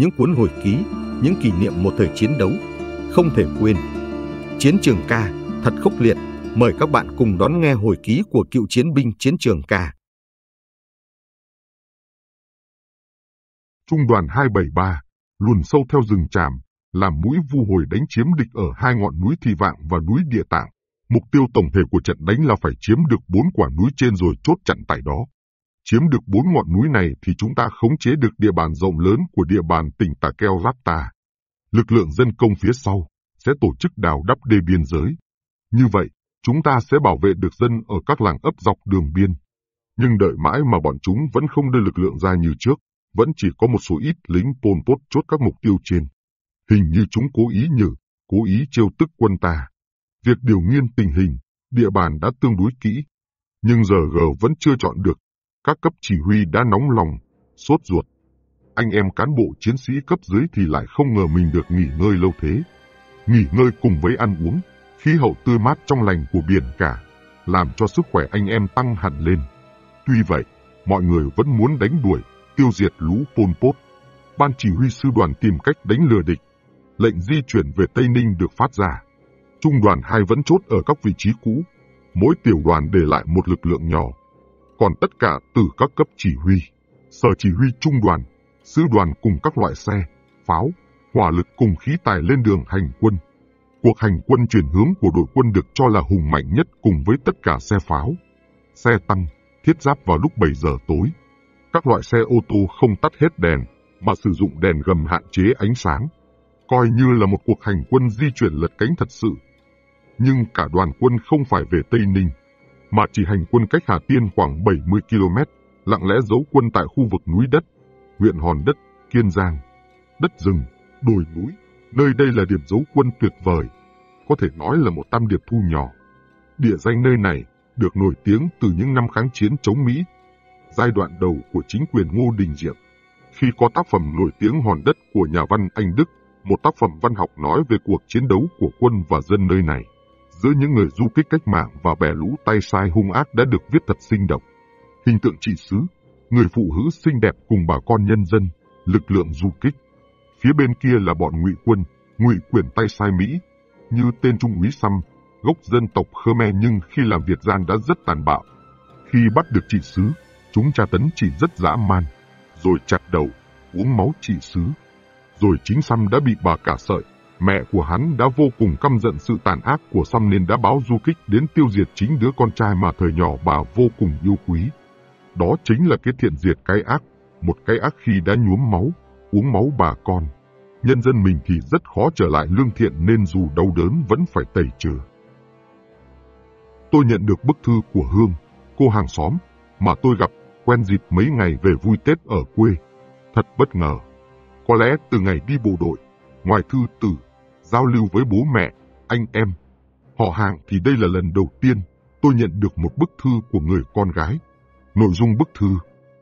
những cuốn hồi ký, những kỷ niệm một thời chiến đấu, không thể quên. Chiến trường ca thật khốc liệt, mời các bạn cùng đón nghe hồi ký của cựu chiến binh chiến trường ca. Trung đoàn 273 luồn sâu theo rừng tràm, làm mũi vu hồi đánh chiếm địch ở hai ngọn núi thi Vạng và núi Địa Tạng. Mục tiêu tổng thể của trận đánh là phải chiếm được bốn quả núi trên rồi chốt chặn tại đó. Chiếm được bốn ngọn núi này thì chúng ta khống chế được địa bàn rộng lớn của địa bàn tỉnh Tà Keo Lata. Lực lượng dân công phía sau sẽ tổ chức đào đắp đê biên giới. Như vậy, chúng ta sẽ bảo vệ được dân ở các làng ấp dọc đường biên. Nhưng đợi mãi mà bọn chúng vẫn không đưa lực lượng ra như trước, vẫn chỉ có một số ít lính Pol Pot chốt các mục tiêu trên. Hình như chúng cố ý nhử, cố ý chiêu tức quân ta. Việc điều nghiên tình hình, địa bàn đã tương đối kỹ, nhưng giờ G vẫn chưa chọn được các cấp chỉ huy đã nóng lòng, sốt ruột. Anh em cán bộ chiến sĩ cấp dưới thì lại không ngờ mình được nghỉ ngơi lâu thế. Nghỉ ngơi cùng với ăn uống, khí hậu tươi mát trong lành của biển cả, làm cho sức khỏe anh em tăng hẳn lên. Tuy vậy, mọi người vẫn muốn đánh đuổi, tiêu diệt lũ Pol Pot. Ban chỉ huy sư đoàn tìm cách đánh lừa địch. Lệnh di chuyển về Tây Ninh được phát ra. Trung đoàn 2 vẫn chốt ở các vị trí cũ. Mỗi tiểu đoàn để lại một lực lượng nhỏ còn tất cả từ các cấp chỉ huy, sở chỉ huy trung đoàn, sư đoàn cùng các loại xe, pháo, hỏa lực cùng khí tài lên đường hành quân. Cuộc hành quân chuyển hướng của đội quân được cho là hùng mạnh nhất cùng với tất cả xe pháo, xe tăng, thiết giáp vào lúc 7 giờ tối. Các loại xe ô tô không tắt hết đèn, mà sử dụng đèn gầm hạn chế ánh sáng, coi như là một cuộc hành quân di chuyển lật cánh thật sự. Nhưng cả đoàn quân không phải về Tây Ninh, mà chỉ hành quân cách Hà Tiên khoảng 70 km, lặng lẽ giấu quân tại khu vực núi đất, huyện Hòn Đất, Kiên Giang. Đất rừng, đồi núi, nơi đây là điểm giấu quân tuyệt vời, có thể nói là một tam điệp thu nhỏ. Địa danh nơi này được nổi tiếng từ những năm kháng chiến chống Mỹ, giai đoạn đầu của chính quyền Ngô Đình Diệm, khi có tác phẩm nổi tiếng Hòn Đất của nhà văn Anh Đức, một tác phẩm văn học nói về cuộc chiến đấu của quân và dân nơi này giữa những người du kích cách mạng và bè lũ tay sai hung ác đã được viết thật sinh động. Hình tượng trị sứ, người phụ nữ xinh đẹp cùng bà con nhân dân, lực lượng du kích. Phía bên kia là bọn ngụy quân, ngụy quyền tay sai Mỹ, như tên Trung úy Xăm, gốc dân tộc Khmer nhưng khi làm việt gian đã rất tàn bạo. Khi bắt được trị sứ, chúng tra tấn chỉ rất dã man, rồi chặt đầu, uống máu trị sứ. Rồi chính Xăm đã bị bà cả sợi, mẹ của hắn đã vô cùng căm giận sự tàn ác của xăm nên đã báo du kích đến tiêu diệt chính đứa con trai mà thời nhỏ bà vô cùng yêu quý. Đó chính là cái thiện diệt cái ác, một cái ác khi đã nhuốm máu, uống máu bà con. Nhân dân mình thì rất khó trở lại lương thiện nên dù đau đớn vẫn phải tẩy trừ. Tôi nhận được bức thư của Hương, cô hàng xóm, mà tôi gặp quen dịp mấy ngày về vui Tết ở quê. Thật bất ngờ. Có lẽ từ ngày đi bộ đội, ngoài thư tử giao lưu với bố mẹ, anh em. Họ hàng thì đây là lần đầu tiên tôi nhận được một bức thư của người con gái. Nội dung bức thư,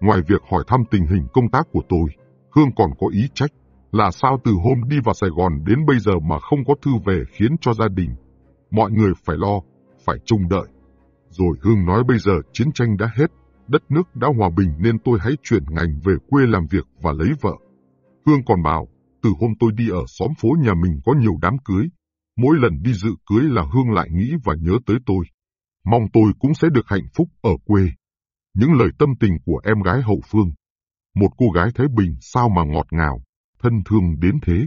ngoài việc hỏi thăm tình hình công tác của tôi, Hương còn có ý trách là sao từ hôm đi vào Sài Gòn đến bây giờ mà không có thư về khiến cho gia đình. Mọi người phải lo, phải trông đợi. Rồi Hương nói bây giờ chiến tranh đã hết, đất nước đã hòa bình nên tôi hãy chuyển ngành về quê làm việc và lấy vợ. Hương còn bảo từ hôm tôi đi ở xóm phố nhà mình có nhiều đám cưới. Mỗi lần đi dự cưới là Hương lại nghĩ và nhớ tới tôi. Mong tôi cũng sẽ được hạnh phúc ở quê. Những lời tâm tình của em gái hậu phương. Một cô gái Thái Bình sao mà ngọt ngào, thân thương đến thế.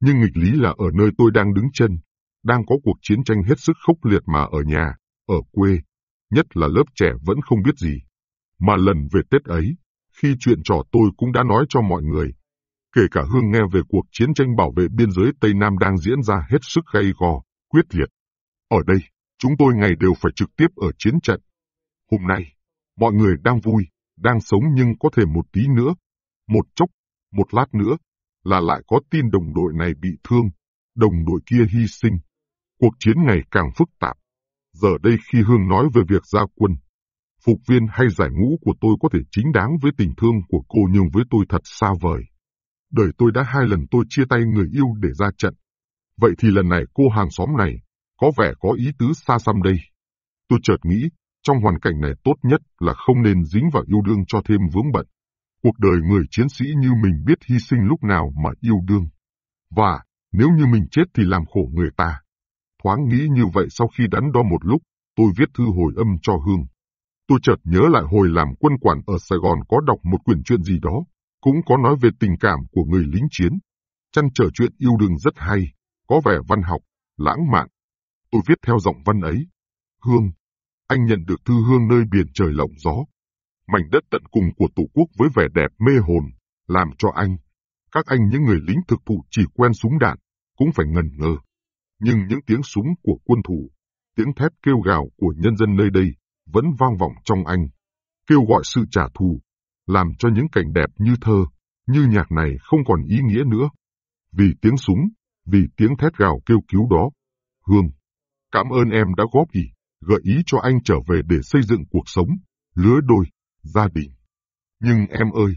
Nhưng nghịch lý là ở nơi tôi đang đứng chân, đang có cuộc chiến tranh hết sức khốc liệt mà ở nhà, ở quê, nhất là lớp trẻ vẫn không biết gì. Mà lần về Tết ấy, khi chuyện trò tôi cũng đã nói cho mọi người, kể cả Hương nghe về cuộc chiến tranh bảo vệ biên giới Tây Nam đang diễn ra hết sức gay gò, quyết liệt. Ở đây, chúng tôi ngày đều phải trực tiếp ở chiến trận. Hôm nay, mọi người đang vui, đang sống nhưng có thể một tí nữa, một chốc, một lát nữa, là lại có tin đồng đội này bị thương, đồng đội kia hy sinh. Cuộc chiến ngày càng phức tạp. Giờ đây khi Hương nói về việc ra quân, phục viên hay giải ngũ của tôi có thể chính đáng với tình thương của cô nhưng với tôi thật xa vời đời tôi đã hai lần tôi chia tay người yêu để ra trận. Vậy thì lần này cô hàng xóm này, có vẻ có ý tứ xa xăm đây. Tôi chợt nghĩ, trong hoàn cảnh này tốt nhất là không nên dính vào yêu đương cho thêm vướng bận. Cuộc đời người chiến sĩ như mình biết hy sinh lúc nào mà yêu đương. Và, nếu như mình chết thì làm khổ người ta. Thoáng nghĩ như vậy sau khi đắn đo một lúc, tôi viết thư hồi âm cho Hương. Tôi chợt nhớ lại hồi làm quân quản ở Sài Gòn có đọc một quyển chuyện gì đó, cũng có nói về tình cảm của người lính chiến, chăn trở chuyện yêu đương rất hay, có vẻ văn học, lãng mạn. Tôi viết theo giọng văn ấy. Hương, anh nhận được thư hương nơi biển trời lộng gió. Mảnh đất tận cùng của Tổ quốc với vẻ đẹp mê hồn, làm cho anh, các anh những người lính thực thụ chỉ quen súng đạn, cũng phải ngần ngơ. Nhưng những tiếng súng của quân thủ, tiếng thét kêu gào của nhân dân nơi đây vẫn vang vọng trong anh, kêu gọi sự trả thù, làm cho những cảnh đẹp như thơ, như nhạc này không còn ý nghĩa nữa. Vì tiếng súng, vì tiếng thét gào kêu cứu đó. Hương, cảm ơn em đã góp ý, gợi ý cho anh trở về để xây dựng cuộc sống, lứa đôi, gia đình. Nhưng em ơi,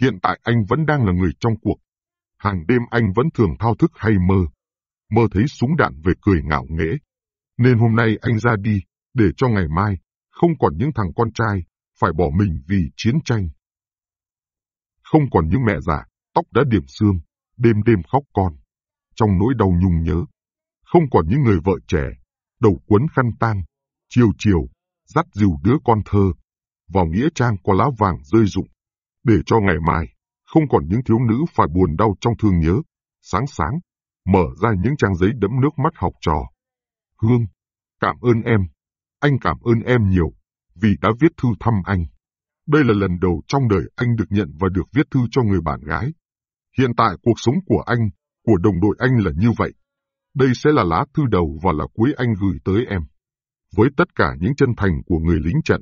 hiện tại anh vẫn đang là người trong cuộc. Hàng đêm anh vẫn thường thao thức hay mơ. Mơ thấy súng đạn về cười ngạo nghễ. Nên hôm nay anh ra đi, để cho ngày mai, không còn những thằng con trai, phải bỏ mình vì chiến tranh không còn những mẹ già, tóc đã điểm xương, đêm đêm khóc con, trong nỗi đau nhung nhớ. Không còn những người vợ trẻ, đầu quấn khăn tang, chiều chiều, dắt dìu đứa con thơ, vào nghĩa trang có lá vàng rơi rụng, để cho ngày mai, không còn những thiếu nữ phải buồn đau trong thương nhớ, sáng sáng, mở ra những trang giấy đẫm nước mắt học trò. Hương, cảm ơn em, anh cảm ơn em nhiều, vì đã viết thư thăm anh. Đây là lần đầu trong đời anh được nhận và được viết thư cho người bạn gái. Hiện tại cuộc sống của anh, của đồng đội anh là như vậy. Đây sẽ là lá thư đầu và là cuối anh gửi tới em. Với tất cả những chân thành của người lính trận,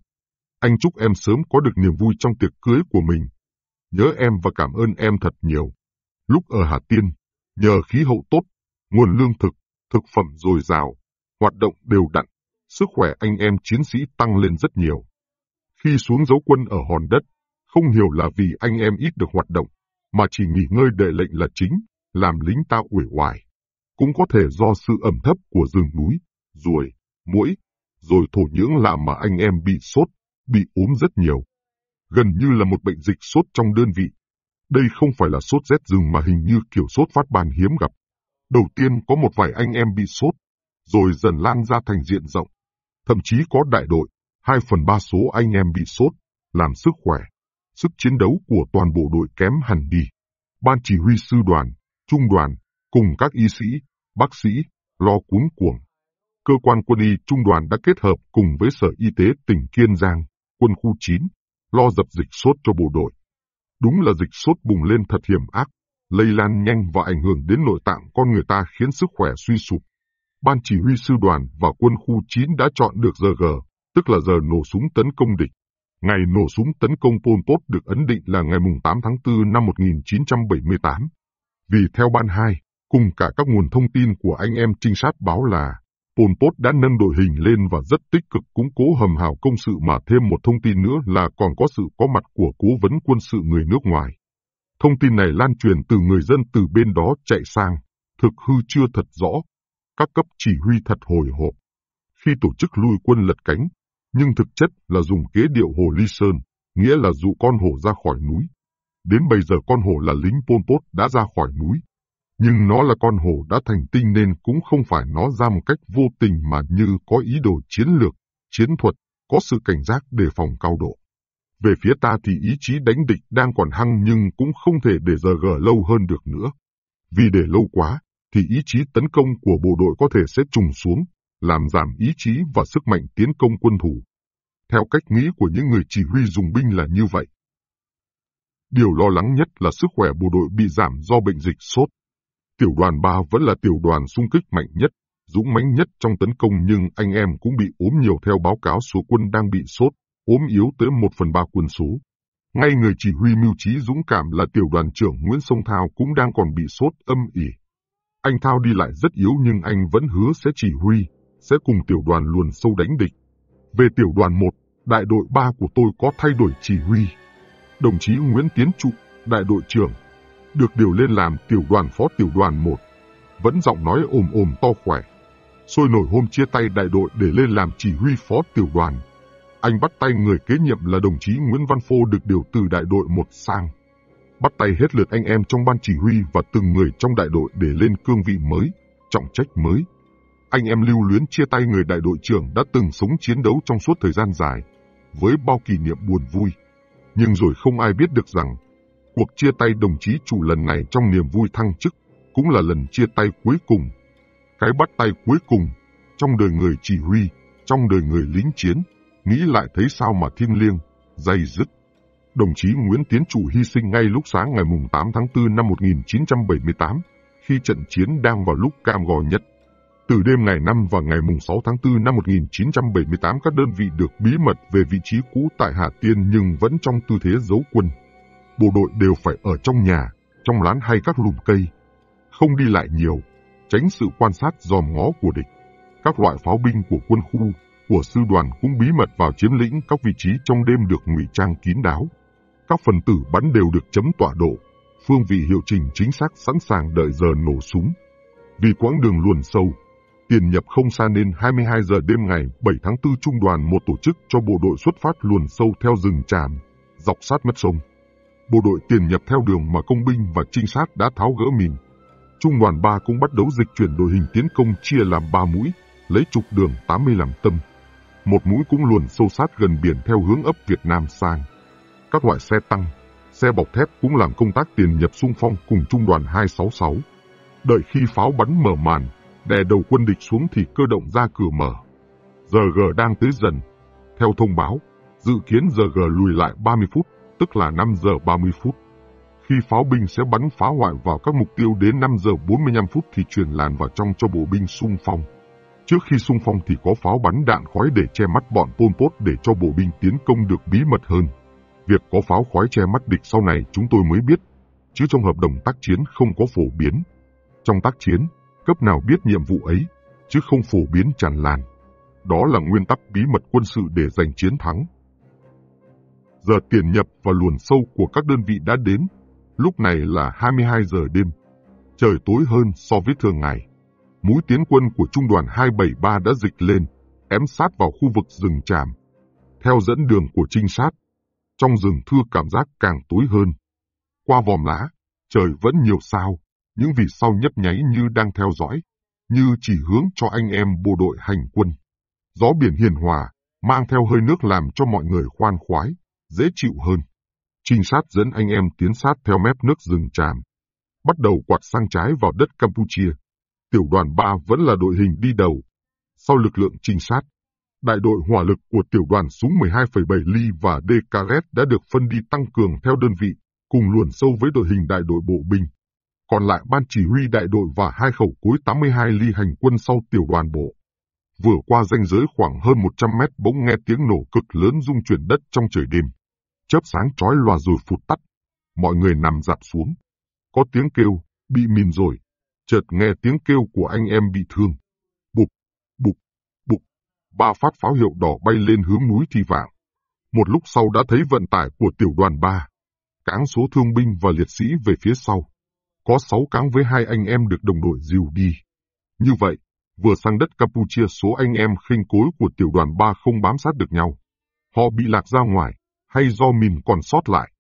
anh chúc em sớm có được niềm vui trong tiệc cưới của mình. Nhớ em và cảm ơn em thật nhiều. Lúc ở Hà Tiên, nhờ khí hậu tốt, nguồn lương thực, thực phẩm dồi dào, hoạt động đều đặn, sức khỏe anh em chiến sĩ tăng lên rất nhiều. Khi xuống dấu quân ở hòn đất, không hiểu là vì anh em ít được hoạt động, mà chỉ nghỉ ngơi đệ lệnh là chính, làm lính ta uể oải. Cũng có thể do sự ẩm thấp của rừng núi, ruồi, mũi rồi thổ nhưỡng lạ mà anh em bị sốt, bị ốm rất nhiều. Gần như là một bệnh dịch sốt trong đơn vị. Đây không phải là sốt rét rừng mà hình như kiểu sốt phát ban hiếm gặp. Đầu tiên có một vài anh em bị sốt, rồi dần lan ra thành diện rộng. Thậm chí có đại đội, hai phần ba số anh em bị sốt, làm sức khỏe, sức chiến đấu của toàn bộ đội kém hẳn đi. Ban chỉ huy sư đoàn, trung đoàn, cùng các y sĩ, bác sĩ, lo cuốn cuồng. Cơ quan quân y trung đoàn đã kết hợp cùng với Sở Y tế tỉnh Kiên Giang, quân khu 9, lo dập dịch sốt cho bộ đội. Đúng là dịch sốt bùng lên thật hiểm ác, lây lan nhanh và ảnh hưởng đến nội tạng con người ta khiến sức khỏe suy sụp. Ban chỉ huy sư đoàn và quân khu 9 đã chọn được giờ gờ tức là giờ nổ súng tấn công địch. Ngày nổ súng tấn công Pol Pot được ấn định là ngày 8 tháng 4 năm 1978. Vì theo ban 2, cùng cả các nguồn thông tin của anh em trinh sát báo là Pol Pot đã nâng đội hình lên và rất tích cực củng cố hầm hào công sự mà thêm một thông tin nữa là còn có sự có mặt của cố vấn quân sự người nước ngoài. Thông tin này lan truyền từ người dân từ bên đó chạy sang, thực hư chưa thật rõ. Các cấp chỉ huy thật hồi hộp. Khi tổ chức lui quân lật cánh, nhưng thực chất là dùng kế điệu hồ ly sơn, nghĩa là dụ con hổ ra khỏi núi. Đến bây giờ con hổ là lính Pol Pot đã ra khỏi núi, nhưng nó là con hổ đã thành tinh nên cũng không phải nó ra một cách vô tình mà như có ý đồ chiến lược, chiến thuật, có sự cảnh giác đề phòng cao độ. Về phía ta thì ý chí đánh địch đang còn hăng nhưng cũng không thể để giờ gờ lâu hơn được nữa. Vì để lâu quá, thì ý chí tấn công của bộ đội có thể sẽ trùng xuống, làm giảm ý chí và sức mạnh tiến công quân thủ. Theo cách nghĩ của những người chỉ huy dùng binh là như vậy. Điều lo lắng nhất là sức khỏe bộ đội bị giảm do bệnh dịch sốt. Tiểu đoàn 3 vẫn là tiểu đoàn xung kích mạnh nhất, dũng mãnh nhất trong tấn công nhưng anh em cũng bị ốm nhiều theo báo cáo số quân đang bị sốt, ốm yếu tới 1 phần 3 quân số. Ngay người chỉ huy mưu trí dũng cảm là tiểu đoàn trưởng Nguyễn Sông Thao cũng đang còn bị sốt âm ỉ. Anh Thao đi lại rất yếu nhưng anh vẫn hứa sẽ chỉ huy, sẽ cùng tiểu đoàn luồn sâu đánh địch. Về tiểu đoàn 1, đại đội 3 của tôi có thay đổi chỉ huy. Đồng chí Nguyễn Tiến Trụ, đại đội trưởng, được điều lên làm tiểu đoàn phó tiểu đoàn 1, vẫn giọng nói ồm ồm to khỏe. Sôi nổi hôm chia tay đại đội để lên làm chỉ huy phó tiểu đoàn. Anh bắt tay người kế nhiệm là đồng chí Nguyễn Văn Phô được điều từ đại đội 1 sang. Bắt tay hết lượt anh em trong ban chỉ huy và từng người trong đại đội để lên cương vị mới, trọng trách mới anh em lưu luyến chia tay người đại đội trưởng đã từng sống chiến đấu trong suốt thời gian dài, với bao kỷ niệm buồn vui. Nhưng rồi không ai biết được rằng, cuộc chia tay đồng chí chủ lần này trong niềm vui thăng chức cũng là lần chia tay cuối cùng. Cái bắt tay cuối cùng, trong đời người chỉ huy, trong đời người lính chiến, nghĩ lại thấy sao mà thiêng liêng, dày dứt. Đồng chí Nguyễn Tiến Chủ hy sinh ngay lúc sáng ngày 8 tháng 4 năm 1978, khi trận chiến đang vào lúc cam gò nhất từ đêm ngày 5 và ngày mùng 6 tháng 4 năm 1978, các đơn vị được bí mật về vị trí cũ tại Hà Tiên nhưng vẫn trong tư thế giấu quân. Bộ đội đều phải ở trong nhà, trong lán hay các lùm cây, không đi lại nhiều, tránh sự quan sát dòm ngó của địch. Các loại pháo binh của quân khu, của sư đoàn cũng bí mật vào chiếm lĩnh các vị trí trong đêm được ngụy trang kín đáo. Các phần tử bắn đều được chấm tọa độ, phương vị hiệu chỉnh chính xác sẵn sàng đợi giờ nổ súng. Vì quãng đường luồn sâu, tiền nhập không xa nên 22 giờ đêm ngày 7 tháng 4 trung đoàn một tổ chức cho bộ đội xuất phát luồn sâu theo rừng tràm, dọc sát mất sông. Bộ đội tiền nhập theo đường mà công binh và trinh sát đã tháo gỡ mình Trung đoàn 3 cũng bắt đầu dịch chuyển đội hình tiến công chia làm 3 mũi, lấy trục đường 80 làm tâm. Một mũi cũng luồn sâu sát gần biển theo hướng ấp Việt Nam sang. Các loại xe tăng, xe bọc thép cũng làm công tác tiền nhập xung phong cùng trung đoàn 266. Đợi khi pháo bắn mở màn, đè đầu quân địch xuống thì cơ động ra cửa mở. giờ GG đang tới dần. Theo thông báo, dự kiến giờ GG lùi lại 30 phút, tức là 5 giờ 30 phút. Khi pháo binh sẽ bắn phá hoại vào các mục tiêu đến 5 giờ 45 phút thì truyền làn vào trong cho bộ binh xung phong. Trước khi xung phong thì có pháo bắn đạn khói để che mắt bọn Pol Pot để cho bộ binh tiến công được bí mật hơn. Việc có pháo khói che mắt địch sau này chúng tôi mới biết, chứ trong hợp đồng tác chiến không có phổ biến. Trong tác chiến, cấp nào biết nhiệm vụ ấy, chứ không phổ biến tràn lan. Đó là nguyên tắc bí mật quân sự để giành chiến thắng. Giờ tiền nhập và luồn sâu của các đơn vị đã đến, lúc này là 22 giờ đêm. Trời tối hơn so với thường ngày. Mũi tiến quân của trung đoàn 273 đã dịch lên, ém sát vào khu vực rừng tràm. Theo dẫn đường của trinh sát, trong rừng thưa cảm giác càng tối hơn. Qua vòm lá, trời vẫn nhiều sao, những vì sau nhấp nháy như đang theo dõi, như chỉ hướng cho anh em bộ đội hành quân. Gió biển hiền hòa, mang theo hơi nước làm cho mọi người khoan khoái, dễ chịu hơn. Trinh sát dẫn anh em tiến sát theo mép nước rừng tràm, bắt đầu quạt sang trái vào đất Campuchia. Tiểu đoàn 3 vẫn là đội hình đi đầu. Sau lực lượng trinh sát, đại đội hỏa lực của tiểu đoàn súng 12,7 ly và DKS đã được phân đi tăng cường theo đơn vị, cùng luồn sâu với đội hình đại đội bộ binh còn lại ban chỉ huy đại đội và hai khẩu cuối 82 ly hành quân sau tiểu đoàn bộ. Vừa qua ranh giới khoảng hơn 100 mét bỗng nghe tiếng nổ cực lớn rung chuyển đất trong trời đêm. Chớp sáng trói lòa rồi phụt tắt. Mọi người nằm dạp xuống. Có tiếng kêu, bị mìn rồi. Chợt nghe tiếng kêu của anh em bị thương. bụp bụp bụp Ba phát pháo hiệu đỏ bay lên hướng núi Thi Vạng. Một lúc sau đã thấy vận tải của tiểu đoàn 3. Cáng số thương binh và liệt sĩ về phía sau có sáu cáng với hai anh em được đồng đội dìu đi. Như vậy, vừa sang đất Campuchia số anh em khinh cối của tiểu đoàn 3 không bám sát được nhau. Họ bị lạc ra ngoài, hay do mìn còn sót lại,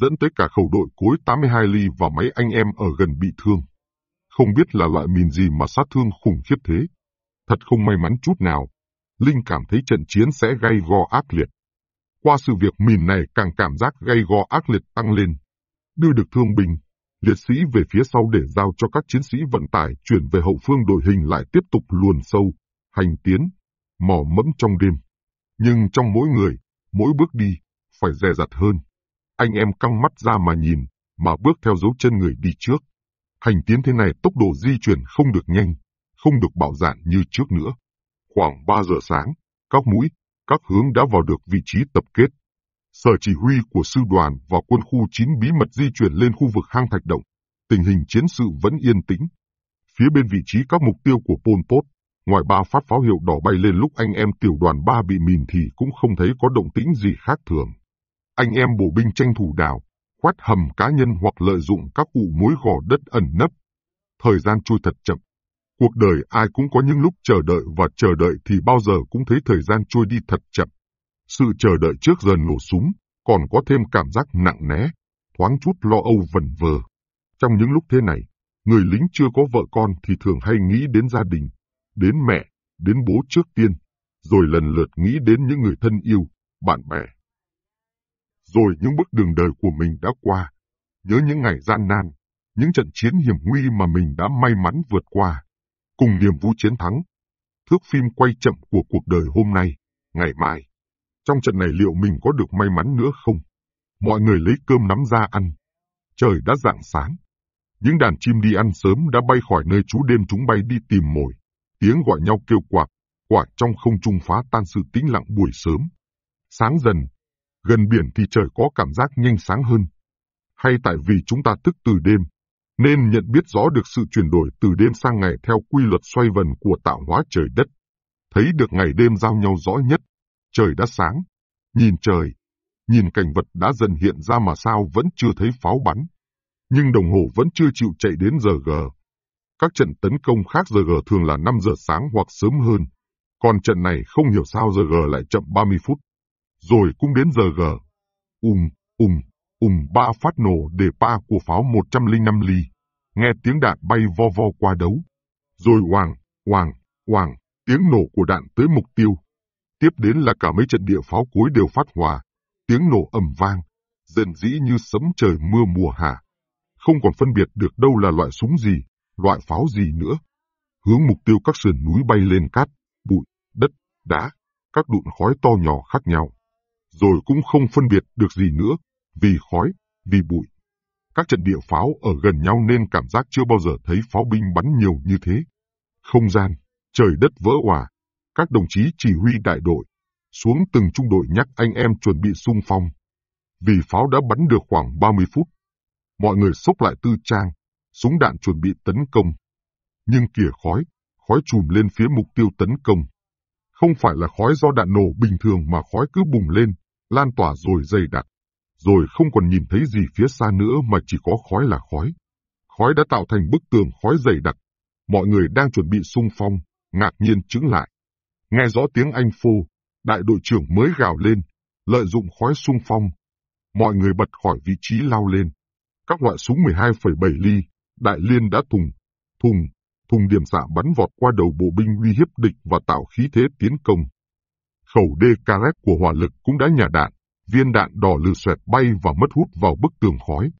dẫn tới cả khẩu đội cối 82 ly và mấy anh em ở gần bị thương. Không biết là loại mìn gì mà sát thương khủng khiếp thế. Thật không may mắn chút nào. Linh cảm thấy trận chiến sẽ gây go ác liệt. Qua sự việc mìn này càng cảm giác gây go ác liệt tăng lên. Đưa được thương binh, Liệt sĩ về phía sau để giao cho các chiến sĩ vận tải chuyển về hậu phương đội hình lại tiếp tục luồn sâu, hành tiến, mò mẫm trong đêm. Nhưng trong mỗi người, mỗi bước đi, phải dè dặt hơn. Anh em căng mắt ra mà nhìn, mà bước theo dấu chân người đi trước. Hành tiến thế này tốc độ di chuyển không được nhanh, không được bảo dạn như trước nữa. Khoảng 3 giờ sáng, các mũi, các hướng đã vào được vị trí tập kết. Sở chỉ huy của sư đoàn và quân khu 9 bí mật di chuyển lên khu vực hang thạch động. Tình hình chiến sự vẫn yên tĩnh. Phía bên vị trí các mục tiêu của Pol Pot, ngoài ba phát pháo hiệu đỏ bay lên lúc anh em tiểu đoàn 3 bị mìn thì cũng không thấy có động tĩnh gì khác thường. Anh em bộ binh tranh thủ đào, khoát hầm cá nhân hoặc lợi dụng các cụ mối gò đất ẩn nấp. Thời gian trôi thật chậm. Cuộc đời ai cũng có những lúc chờ đợi và chờ đợi thì bao giờ cũng thấy thời gian trôi đi thật chậm. Sự chờ đợi trước giờ nổ súng còn có thêm cảm giác nặng nề, thoáng chút lo âu vẩn vờ. Trong những lúc thế này, người lính chưa có vợ con thì thường hay nghĩ đến gia đình, đến mẹ, đến bố trước tiên, rồi lần lượt nghĩ đến những người thân yêu, bạn bè. Rồi những bước đường đời của mình đã qua, nhớ những ngày gian nan, những trận chiến hiểm nguy mà mình đã may mắn vượt qua, cùng niềm vui chiến thắng. Thước phim quay chậm của cuộc đời hôm nay, ngày mai. Trong trận này liệu mình có được may mắn nữa không? Mọi người lấy cơm nắm ra ăn. Trời đã rạng sáng. Những đàn chim đi ăn sớm đã bay khỏi nơi trú đêm chúng bay đi tìm mồi. Tiếng gọi nhau kêu quạt, quạt trong không trung phá tan sự tĩnh lặng buổi sớm. Sáng dần, gần biển thì trời có cảm giác nhanh sáng hơn. Hay tại vì chúng ta thức từ đêm, nên nhận biết rõ được sự chuyển đổi từ đêm sang ngày theo quy luật xoay vần của tạo hóa trời đất. Thấy được ngày đêm giao nhau rõ nhất, Trời đã sáng, nhìn trời, nhìn cảnh vật đã dần hiện ra mà sao vẫn chưa thấy pháo bắn. Nhưng đồng hồ vẫn chưa chịu chạy đến giờ G. Các trận tấn công khác giờ G thường là 5 giờ sáng hoặc sớm hơn, còn trận này không hiểu sao giờ G lại chậm 30 phút. Rồi cũng đến giờ G. Ùm, ùm, ùm ba phát nổ để ba của pháo 105 ly, nghe tiếng đạn bay vo vo qua đấu. Rồi hoàng, hoàng, hoàng, tiếng nổ của đạn tới mục tiêu. Tiếp đến là cả mấy trận địa pháo cuối đều phát hòa, tiếng nổ ầm vang, dần dĩ như sấm trời mưa mùa hạ. Không còn phân biệt được đâu là loại súng gì, loại pháo gì nữa. Hướng mục tiêu các sườn núi bay lên cát, bụi, đất, đá, các đụn khói to nhỏ khác nhau. Rồi cũng không phân biệt được gì nữa, vì khói, vì bụi. Các trận địa pháo ở gần nhau nên cảm giác chưa bao giờ thấy pháo binh bắn nhiều như thế. Không gian, trời đất vỡ hòa, các đồng chí chỉ huy đại đội, xuống từng trung đội nhắc anh em chuẩn bị sung phong. Vì pháo đã bắn được khoảng 30 phút, mọi người xốc lại tư trang, súng đạn chuẩn bị tấn công. Nhưng kìa khói, khói trùm lên phía mục tiêu tấn công. Không phải là khói do đạn nổ bình thường mà khói cứ bùng lên, lan tỏa rồi dày đặc, rồi không còn nhìn thấy gì phía xa nữa mà chỉ có khói là khói. Khói đã tạo thành bức tường khói dày đặc, mọi người đang chuẩn bị sung phong, ngạc nhiên chứng lại. Nghe rõ tiếng anh phu đại đội trưởng mới gào lên, lợi dụng khói sung phong. Mọi người bật khỏi vị trí lao lên. Các loại súng 12,7 ly, đại liên đã thùng, thùng, thùng điểm xạ bắn vọt qua đầu bộ binh uy hiếp địch và tạo khí thế tiến công. Khẩu đê Karek của hỏa lực cũng đã nhả đạn, viên đạn đỏ lừ xoẹt bay và mất hút vào bức tường khói.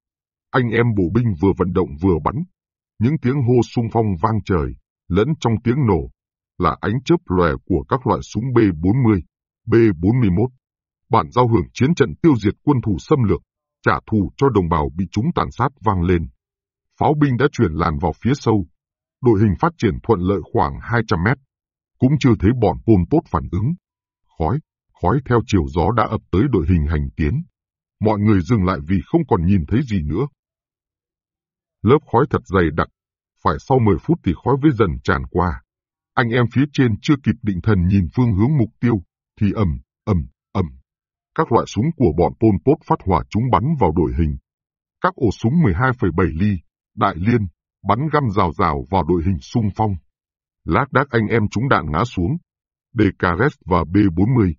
Anh em bộ binh vừa vận động vừa bắn. Những tiếng hô sung phong vang trời, lẫn trong tiếng nổ, là ánh chớp lòe của các loại súng B-40, B-41. Bản giao hưởng chiến trận tiêu diệt quân thù xâm lược, trả thù cho đồng bào bị chúng tàn sát vang lên. Pháo binh đã chuyển làn vào phía sâu. Đội hình phát triển thuận lợi khoảng 200 mét. Cũng chưa thấy bọn Pol Pot phản ứng. Khói, khói theo chiều gió đã ập tới đội hình hành tiến. Mọi người dừng lại vì không còn nhìn thấy gì nữa. Lớp khói thật dày đặc, phải sau 10 phút thì khói với dần tràn qua. Anh em phía trên chưa kịp định thần nhìn phương hướng mục tiêu, thì ầm, ầm, ầm. Các loại súng của bọn Pol Pot phát hỏa chúng bắn vào đội hình. Các ổ súng 12,7 ly, đại liên, bắn găm rào rào vào đội hình xung phong. Lát đác anh em chúng đạn ngã xuống. DKRS và B-40,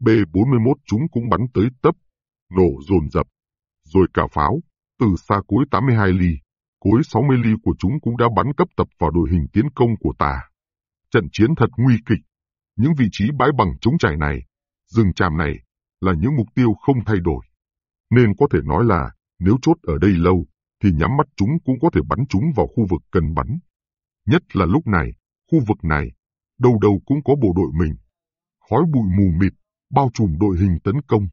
B-41 chúng cũng bắn tới tấp, nổ rồn rập. Rồi cả pháo, từ xa cuối 82 ly, cuối 60 ly của chúng cũng đã bắn cấp tập vào đội hình tiến công của ta. Trận chiến thật nguy kịch. Những vị trí bãi bằng trống trải này, rừng tràm này là những mục tiêu không thay đổi. Nên có thể nói là nếu chốt ở đây lâu thì nhắm mắt chúng cũng có thể bắn chúng vào khu vực cần bắn. Nhất là lúc này, khu vực này, đâu đâu cũng có bộ đội mình. Khói bụi mù mịt, bao trùm đội hình tấn công.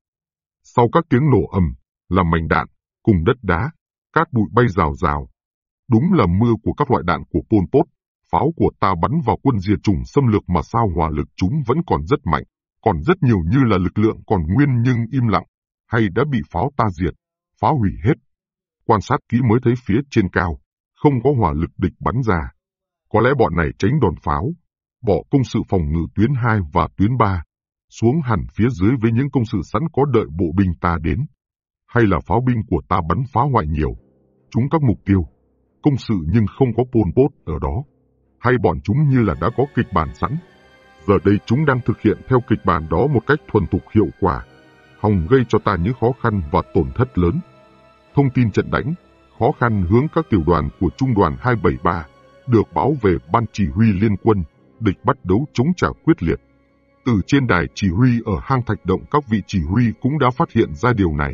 Sau các tiếng nổ ầm, là mảnh đạn, cùng đất đá, các bụi bay rào rào. Đúng là mưa của các loại đạn của Pol Pot pháo của ta bắn vào quân diệt chủng xâm lược mà sao hỏa lực chúng vẫn còn rất mạnh, còn rất nhiều như là lực lượng còn nguyên nhưng im lặng, hay đã bị pháo ta diệt, phá hủy hết. Quan sát kỹ mới thấy phía trên cao, không có hỏa lực địch bắn ra. Có lẽ bọn này tránh đòn pháo, bỏ công sự phòng ngự tuyến 2 và tuyến 3, xuống hẳn phía dưới với những công sự sẵn có đợi bộ binh ta đến. Hay là pháo binh của ta bắn phá hoại nhiều, chúng các mục tiêu, công sự nhưng không có Pol Pot ở đó hay bọn chúng như là đã có kịch bản sẵn. Giờ đây chúng đang thực hiện theo kịch bản đó một cách thuần thục hiệu quả, hòng gây cho ta những khó khăn và tổn thất lớn. Thông tin trận đánh, khó khăn hướng các tiểu đoàn của Trung đoàn 273 được báo về Ban Chỉ huy Liên quân, địch bắt đấu chống trả quyết liệt. Từ trên đài chỉ huy ở hang thạch động các vị chỉ huy cũng đã phát hiện ra điều này.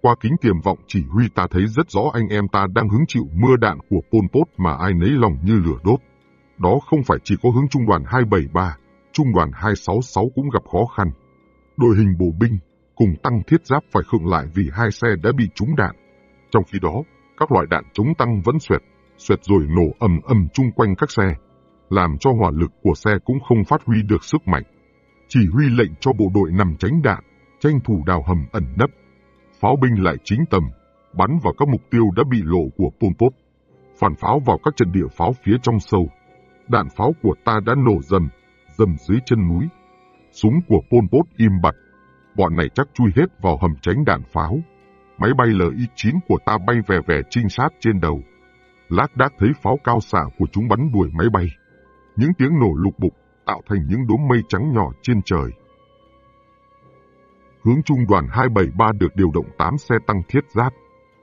Qua kính tiềm vọng chỉ huy ta thấy rất rõ anh em ta đang hứng chịu mưa đạn của Pol Pot mà ai nấy lòng như lửa đốt. Đó không phải chỉ có hướng trung đoàn 273, trung đoàn 266 cũng gặp khó khăn. Đội hình bộ binh cùng tăng thiết giáp phải khựng lại vì hai xe đã bị trúng đạn. Trong khi đó, các loại đạn chống tăng vẫn xoẹt, xoẹt rồi nổ ầm ầm chung quanh các xe, làm cho hỏa lực của xe cũng không phát huy được sức mạnh. Chỉ huy lệnh cho bộ đội nằm tránh đạn, tranh thủ đào hầm ẩn nấp. Pháo binh lại chính tầm, bắn vào các mục tiêu đã bị lộ của Pol Pot, phản pháo vào các trận địa pháo phía trong sâu. Đạn pháo của ta đã nổ dần, dần dưới chân núi. Súng của Pol Pot im bặt. Bọn này chắc chui hết vào hầm tránh đạn pháo. Máy bay LI-9 của ta bay về vẻ trinh sát trên đầu. Lát đác thấy pháo cao xạ của chúng bắn đuổi máy bay. Những tiếng nổ lục bục tạo thành những đốm mây trắng nhỏ trên trời. Hướng trung đoàn 273 được điều động 8 xe tăng thiết giáp,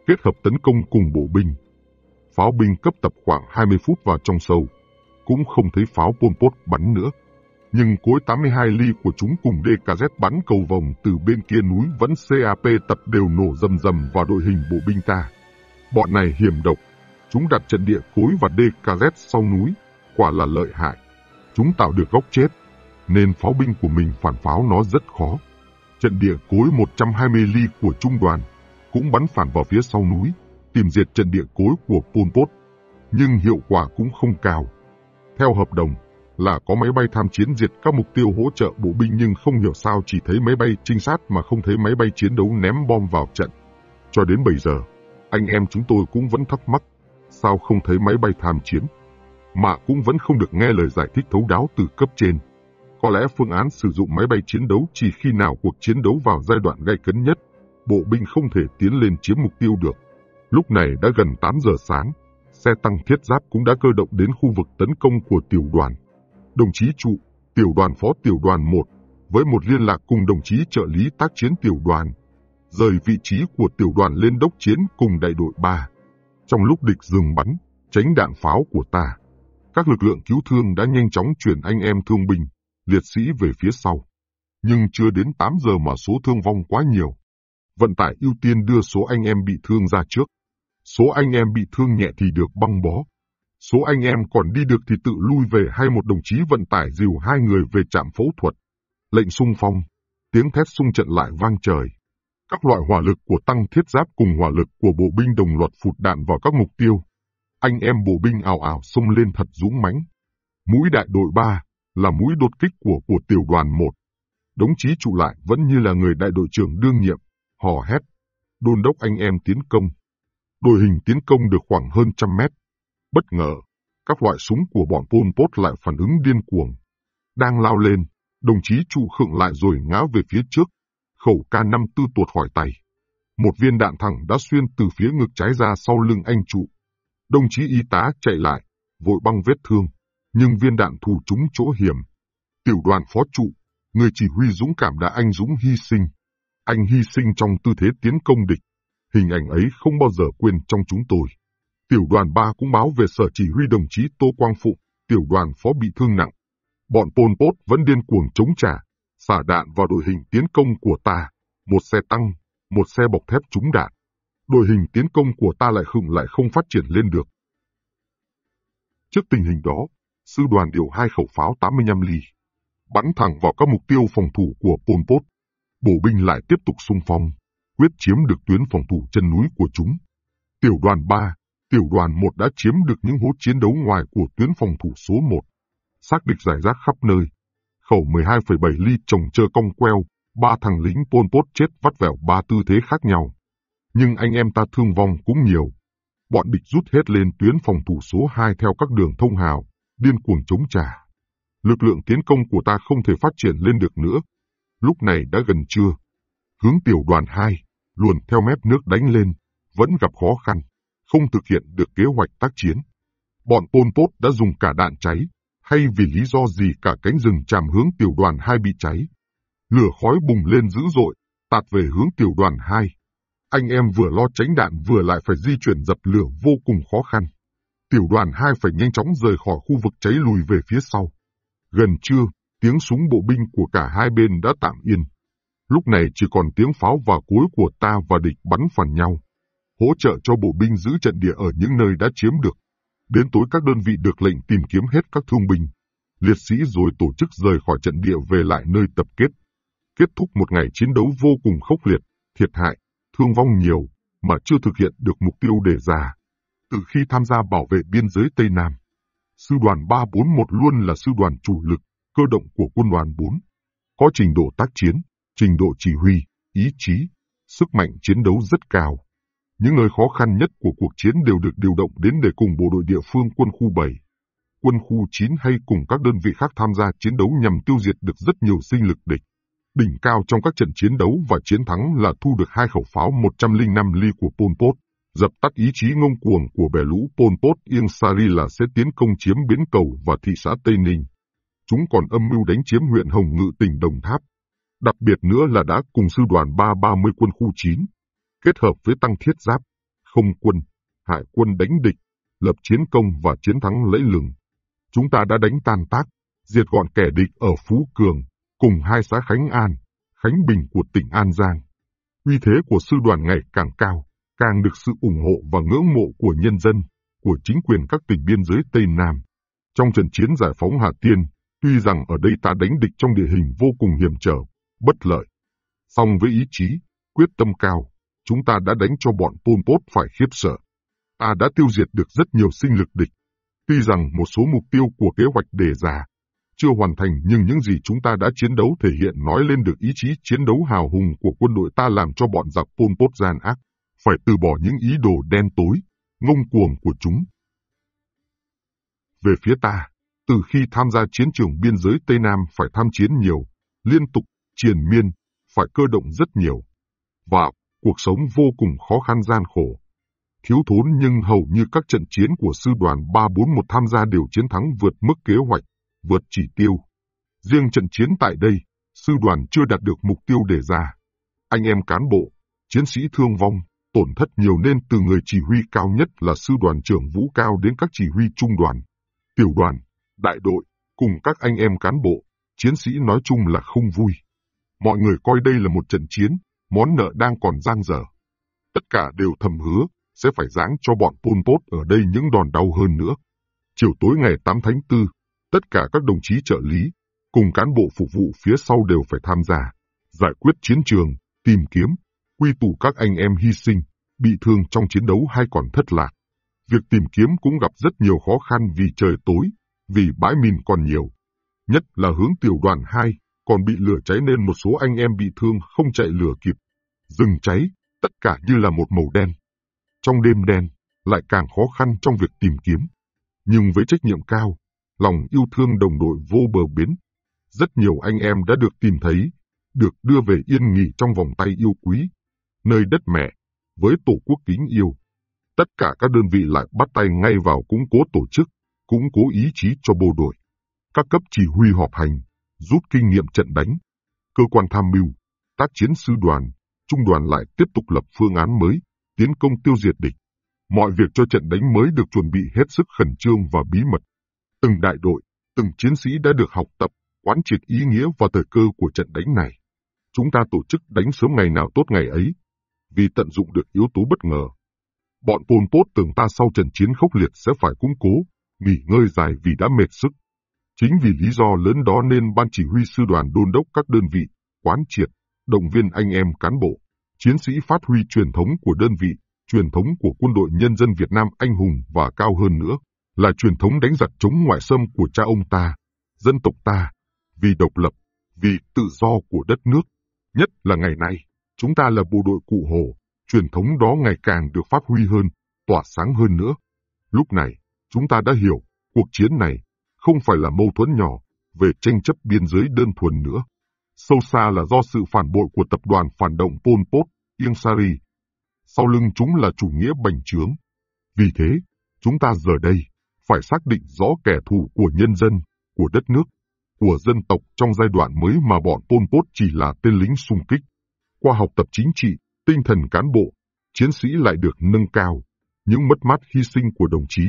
kết hợp tấn công cùng bộ binh. Pháo binh cấp tập khoảng 20 phút vào trong sâu cũng không thấy pháo Pol Pot bắn nữa. Nhưng cối 82 ly của chúng cùng DKZ bắn cầu vòng từ bên kia núi vẫn CAP tập đều nổ rầm rầm vào đội hình bộ binh ta. Bọn này hiểm độc, chúng đặt trận địa cối và DKZ sau núi, quả là lợi hại. Chúng tạo được góc chết, nên pháo binh của mình phản pháo nó rất khó. Trận địa cối 120 ly của trung đoàn cũng bắn phản vào phía sau núi, tìm diệt trận địa cối của Pol Pot. Nhưng hiệu quả cũng không cao theo hợp đồng, là có máy bay tham chiến diệt các mục tiêu hỗ trợ bộ binh nhưng không hiểu sao chỉ thấy máy bay trinh sát mà không thấy máy bay chiến đấu ném bom vào trận. Cho đến bây giờ, anh em chúng tôi cũng vẫn thắc mắc, sao không thấy máy bay tham chiến, mà cũng vẫn không được nghe lời giải thích thấu đáo từ cấp trên. Có lẽ phương án sử dụng máy bay chiến đấu chỉ khi nào cuộc chiến đấu vào giai đoạn gay cấn nhất, bộ binh không thể tiến lên chiếm mục tiêu được. Lúc này đã gần 8 giờ sáng, xe tăng thiết giáp cũng đã cơ động đến khu vực tấn công của tiểu đoàn. Đồng chí trụ, tiểu đoàn phó tiểu đoàn 1, với một liên lạc cùng đồng chí trợ lý tác chiến tiểu đoàn, rời vị trí của tiểu đoàn lên đốc chiến cùng đại đội 3. Trong lúc địch dừng bắn, tránh đạn pháo của ta, các lực lượng cứu thương đã nhanh chóng chuyển anh em thương binh, liệt sĩ về phía sau. Nhưng chưa đến 8 giờ mà số thương vong quá nhiều. Vận tải ưu tiên đưa số anh em bị thương ra trước. Số anh em bị thương nhẹ thì được băng bó. Số anh em còn đi được thì tự lui về hay một đồng chí vận tải dìu hai người về trạm phẫu thuật. Lệnh sung phong, tiếng thét sung trận lại vang trời. Các loại hỏa lực của tăng thiết giáp cùng hỏa lực của bộ binh đồng loạt phụt đạn vào các mục tiêu. Anh em bộ binh ảo ảo xông lên thật dũng mãnh. Mũi đại đội 3 là mũi đột kích của của tiểu đoàn 1. Đống chí trụ lại vẫn như là người đại đội trưởng đương nhiệm, hò hét. Đôn đốc anh em tiến công đội hình tiến công được khoảng hơn trăm mét. Bất ngờ, các loại súng của bọn Pol Pot lại phản ứng điên cuồng. Đang lao lên, đồng chí trụ khựng lại rồi ngã về phía trước. Khẩu K-54 tuột khỏi tay. Một viên đạn thẳng đã xuyên từ phía ngực trái ra sau lưng anh trụ. Đồng chí y tá chạy lại, vội băng vết thương, nhưng viên đạn thủ trúng chỗ hiểm. Tiểu đoàn phó trụ, người chỉ huy dũng cảm đã anh dũng hy sinh. Anh hy sinh trong tư thế tiến công địch, Hình ảnh ấy không bao giờ quên trong chúng tôi. Tiểu đoàn 3 cũng báo về sở chỉ huy đồng chí Tô Quang Phụng, tiểu đoàn phó bị thương nặng. Bọn Pol Pot vẫn điên cuồng chống trả, xả đạn vào đội hình tiến công của ta. Một xe tăng, một xe bọc thép trúng đạn. Đội hình tiến công của ta lại khựng lại không phát triển lên được. Trước tình hình đó, sư đoàn điều hai khẩu pháo 85 ly, bắn thẳng vào các mục tiêu phòng thủ của Pol Pot. Bộ binh lại tiếp tục xung phong quyết chiếm được tuyến phòng thủ chân núi của chúng. Tiểu đoàn 3, tiểu đoàn 1 đã chiếm được những hố chiến đấu ngoài của tuyến phòng thủ số 1. Xác địch giải rác khắp nơi. Khẩu 12,7 ly trồng trơ cong queo, ba thằng lính Pol Pot chết vắt vẻo ba tư thế khác nhau. Nhưng anh em ta thương vong cũng nhiều. Bọn địch rút hết lên tuyến phòng thủ số 2 theo các đường thông hào, điên cuồng chống trả. Lực lượng tiến công của ta không thể phát triển lên được nữa. Lúc này đã gần trưa. Hướng tiểu đoàn 2, luồn theo mép nước đánh lên, vẫn gặp khó khăn, không thực hiện được kế hoạch tác chiến. Bọn Pol Pot đã dùng cả đạn cháy, hay vì lý do gì cả cánh rừng chàm hướng tiểu đoàn 2 bị cháy. Lửa khói bùng lên dữ dội, tạt về hướng tiểu đoàn 2. Anh em vừa lo tránh đạn vừa lại phải di chuyển dập lửa vô cùng khó khăn. Tiểu đoàn 2 phải nhanh chóng rời khỏi khu vực cháy lùi về phía sau. Gần trưa, tiếng súng bộ binh của cả hai bên đã tạm yên. Lúc này chỉ còn tiếng pháo và cối của ta và địch bắn phản nhau, hỗ trợ cho bộ binh giữ trận địa ở những nơi đã chiếm được. Đến tối các đơn vị được lệnh tìm kiếm hết các thương binh, liệt sĩ rồi tổ chức rời khỏi trận địa về lại nơi tập kết. Kết thúc một ngày chiến đấu vô cùng khốc liệt, thiệt hại, thương vong nhiều, mà chưa thực hiện được mục tiêu đề ra. Từ khi tham gia bảo vệ biên giới Tây Nam, sư đoàn 341 luôn là sư đoàn chủ lực, cơ động của quân đoàn 4, có trình độ tác chiến, trình độ chỉ huy, ý chí, sức mạnh chiến đấu rất cao. Những nơi khó khăn nhất của cuộc chiến đều được điều động đến để cùng bộ đội địa phương quân khu 7, quân khu 9 hay cùng các đơn vị khác tham gia chiến đấu nhằm tiêu diệt được rất nhiều sinh lực địch. Đỉnh cao trong các trận chiến đấu và chiến thắng là thu được hai khẩu pháo 105 ly của Pol Pot, dập tắt ý chí ngông cuồng của bè lũ Pol Pot Ieng Sari là sẽ tiến công chiếm biến cầu và thị xã Tây Ninh. Chúng còn âm mưu đánh chiếm huyện Hồng Ngự tỉnh Đồng Tháp, Đặc biệt nữa là đã cùng sư đoàn 330 quân khu 9, kết hợp với tăng thiết giáp, không quân, hải quân đánh địch, lập chiến công và chiến thắng lẫy lừng. Chúng ta đã đánh tan tác, diệt gọn kẻ địch ở Phú Cường, cùng hai xã Khánh An, Khánh Bình của tỉnh An Giang. Uy thế của sư đoàn ngày càng cao, càng được sự ủng hộ và ngưỡng mộ của nhân dân, của chính quyền các tỉnh biên giới Tây Nam. Trong trận chiến giải phóng Hà Tiên, tuy rằng ở đây ta đánh địch trong địa hình vô cùng hiểm trở bất lợi. Song với ý chí, quyết tâm cao, chúng ta đã đánh cho bọn Pol Pot phải khiếp sợ. Ta đã tiêu diệt được rất nhiều sinh lực địch. Tuy rằng một số mục tiêu của kế hoạch đề ra chưa hoàn thành nhưng những gì chúng ta đã chiến đấu thể hiện nói lên được ý chí chiến đấu hào hùng của quân đội ta làm cho bọn giặc Pol Pot gian ác, phải từ bỏ những ý đồ đen tối, ngông cuồng của chúng. Về phía ta, từ khi tham gia chiến trường biên giới Tây Nam phải tham chiến nhiều, liên tục triền miên, phải cơ động rất nhiều. Và cuộc sống vô cùng khó khăn gian khổ. Thiếu thốn nhưng hầu như các trận chiến của sư đoàn 341 tham gia đều chiến thắng vượt mức kế hoạch, vượt chỉ tiêu. Riêng trận chiến tại đây, sư đoàn chưa đạt được mục tiêu đề ra. Anh em cán bộ, chiến sĩ thương vong, tổn thất nhiều nên từ người chỉ huy cao nhất là sư đoàn trưởng Vũ Cao đến các chỉ huy trung đoàn, tiểu đoàn, đại đội, cùng các anh em cán bộ, chiến sĩ nói chung là không vui mọi người coi đây là một trận chiến, món nợ đang còn giang dở. Tất cả đều thầm hứa sẽ phải giáng cho bọn Pol Pot ở đây những đòn đau hơn nữa. Chiều tối ngày 8 tháng 4, tất cả các đồng chí trợ lý cùng cán bộ phục vụ phía sau đều phải tham gia, giải quyết chiến trường, tìm kiếm, quy tụ các anh em hy sinh, bị thương trong chiến đấu hay còn thất lạc. Việc tìm kiếm cũng gặp rất nhiều khó khăn vì trời tối, vì bãi mìn còn nhiều, nhất là hướng tiểu đoàn 2 còn bị lửa cháy nên một số anh em bị thương không chạy lửa kịp. Rừng cháy, tất cả như là một màu đen. Trong đêm đen, lại càng khó khăn trong việc tìm kiếm. Nhưng với trách nhiệm cao, lòng yêu thương đồng đội vô bờ bến, rất nhiều anh em đã được tìm thấy, được đưa về yên nghỉ trong vòng tay yêu quý, nơi đất mẹ, với tổ quốc kính yêu. Tất cả các đơn vị lại bắt tay ngay vào củng cố tổ chức, củng cố ý chí cho bộ đội. Các cấp chỉ huy họp hành, rút kinh nghiệm trận đánh. Cơ quan tham mưu, tác chiến sư đoàn, trung đoàn lại tiếp tục lập phương án mới, tiến công tiêu diệt địch. Mọi việc cho trận đánh mới được chuẩn bị hết sức khẩn trương và bí mật. Từng đại đội, từng chiến sĩ đã được học tập, quán triệt ý nghĩa và thời cơ của trận đánh này. Chúng ta tổ chức đánh sớm ngày nào tốt ngày ấy, vì tận dụng được yếu tố bất ngờ. Bọn Pol Pot tưởng ta sau trận chiến khốc liệt sẽ phải cúng cố, nghỉ ngơi dài vì đã mệt sức. Chính vì lý do lớn đó nên Ban Chỉ huy Sư đoàn đôn đốc các đơn vị, quán triệt, động viên anh em cán bộ, chiến sĩ phát huy truyền thống của đơn vị, truyền thống của quân đội nhân dân Việt Nam anh hùng và cao hơn nữa, là truyền thống đánh giặc chống ngoại xâm của cha ông ta, dân tộc ta, vì độc lập, vì tự do của đất nước. Nhất là ngày nay, chúng ta là bộ đội cụ hồ, truyền thống đó ngày càng được phát huy hơn, tỏa sáng hơn nữa. Lúc này, chúng ta đã hiểu, cuộc chiến này không phải là mâu thuẫn nhỏ về tranh chấp biên giới đơn thuần nữa. Sâu xa là do sự phản bội của tập đoàn phản động Pol Pot, Ieng Sari. Sau lưng chúng là chủ nghĩa bành trướng. Vì thế, chúng ta giờ đây phải xác định rõ kẻ thù của nhân dân, của đất nước, của dân tộc trong giai đoạn mới mà bọn Pol Pot chỉ là tên lính xung kích. Qua học tập chính trị, tinh thần cán bộ, chiến sĩ lại được nâng cao. Những mất mát hy sinh của đồng chí,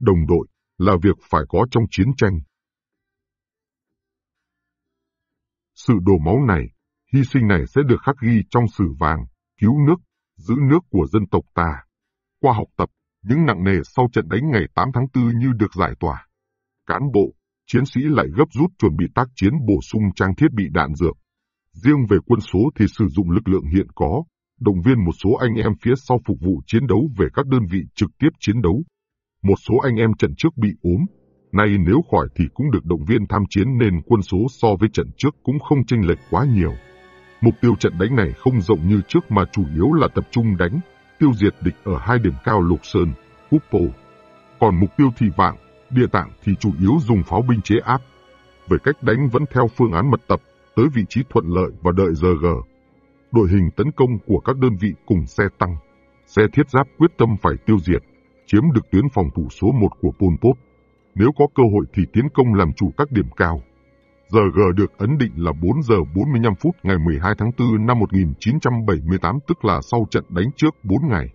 đồng đội, là việc phải có trong chiến tranh. Sự đổ máu này, hy sinh này sẽ được khắc ghi trong sử vàng, cứu nước, giữ nước của dân tộc ta. Qua học tập, những nặng nề sau trận đánh ngày 8 tháng 4 như được giải tỏa. Cán bộ, chiến sĩ lại gấp rút chuẩn bị tác chiến bổ sung trang thiết bị đạn dược. Riêng về quân số thì sử dụng lực lượng hiện có, động viên một số anh em phía sau phục vụ chiến đấu về các đơn vị trực tiếp chiến đấu, một số anh em trận trước bị ốm, nay nếu khỏi thì cũng được động viên tham chiến nên quân số so với trận trước cũng không chênh lệch quá nhiều. Mục tiêu trận đánh này không rộng như trước mà chủ yếu là tập trung đánh, tiêu diệt địch ở hai điểm cao Lục Sơn, Cúp Pồ. Còn mục tiêu thì vạn, địa tạng thì chủ yếu dùng pháo binh chế áp. Về cách đánh vẫn theo phương án mật tập, tới vị trí thuận lợi và đợi giờ gờ. Đội hình tấn công của các đơn vị cùng xe tăng, xe thiết giáp quyết tâm phải tiêu diệt chiếm được tuyến phòng thủ số 1 của Pol Pot. Nếu có cơ hội thì tiến công làm chủ các điểm cao. Giờ G được ấn định là 4 giờ 45 phút ngày 12 tháng 4 năm 1978 tức là sau trận đánh trước 4 ngày.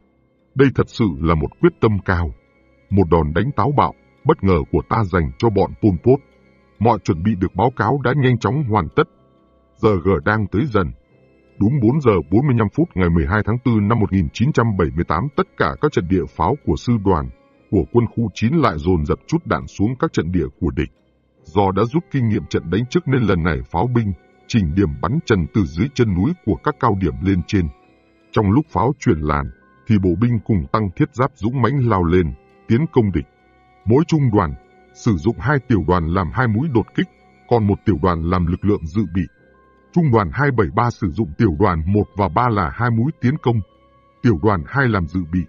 Đây thật sự là một quyết tâm cao. Một đòn đánh táo bạo, bất ngờ của ta dành cho bọn Pol Pot. Mọi chuẩn bị được báo cáo đã nhanh chóng hoàn tất. Giờ G đang tới dần, đúng 4 giờ 45 phút ngày 12 tháng 4 năm 1978, tất cả các trận địa pháo của sư đoàn của quân khu 9 lại dồn dập chút đạn xuống các trận địa của địch. Do đã rút kinh nghiệm trận đánh trước nên lần này pháo binh chỉnh điểm bắn trần từ dưới chân núi của các cao điểm lên trên. Trong lúc pháo chuyển làn, thì bộ binh cùng tăng thiết giáp dũng mãnh lao lên, tiến công địch. Mỗi trung đoàn sử dụng hai tiểu đoàn làm hai mũi đột kích, còn một tiểu đoàn làm lực lượng dự bị. Trung đoàn 273 sử dụng tiểu đoàn 1 và 3 là hai mũi tiến công, tiểu đoàn 2 làm dự bị.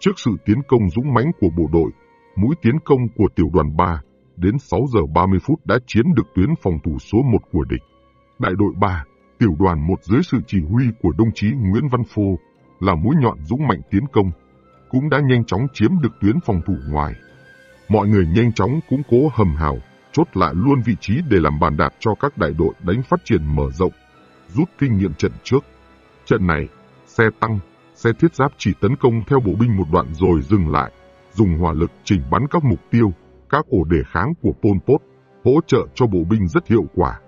Trước sự tiến công dũng mãnh của bộ đội, mũi tiến công của tiểu đoàn 3 đến 6 giờ 30 phút đã chiếm được tuyến phòng thủ số 1 của địch. Đại đội 3, tiểu đoàn 1 dưới sự chỉ huy của đồng chí Nguyễn Văn Phô là mũi nhọn dũng mạnh tiến công, cũng đã nhanh chóng chiếm được tuyến phòng thủ ngoài. Mọi người nhanh chóng củng cố hầm hào chốt lại luôn vị trí để làm bàn đạp cho các đại đội đánh phát triển mở rộng, rút kinh nghiệm trận trước. Trận này, xe tăng, xe thiết giáp chỉ tấn công theo bộ binh một đoạn rồi dừng lại, dùng hỏa lực chỉnh bắn các mục tiêu, các ổ đề kháng của Pol Pot, hỗ trợ cho bộ binh rất hiệu quả.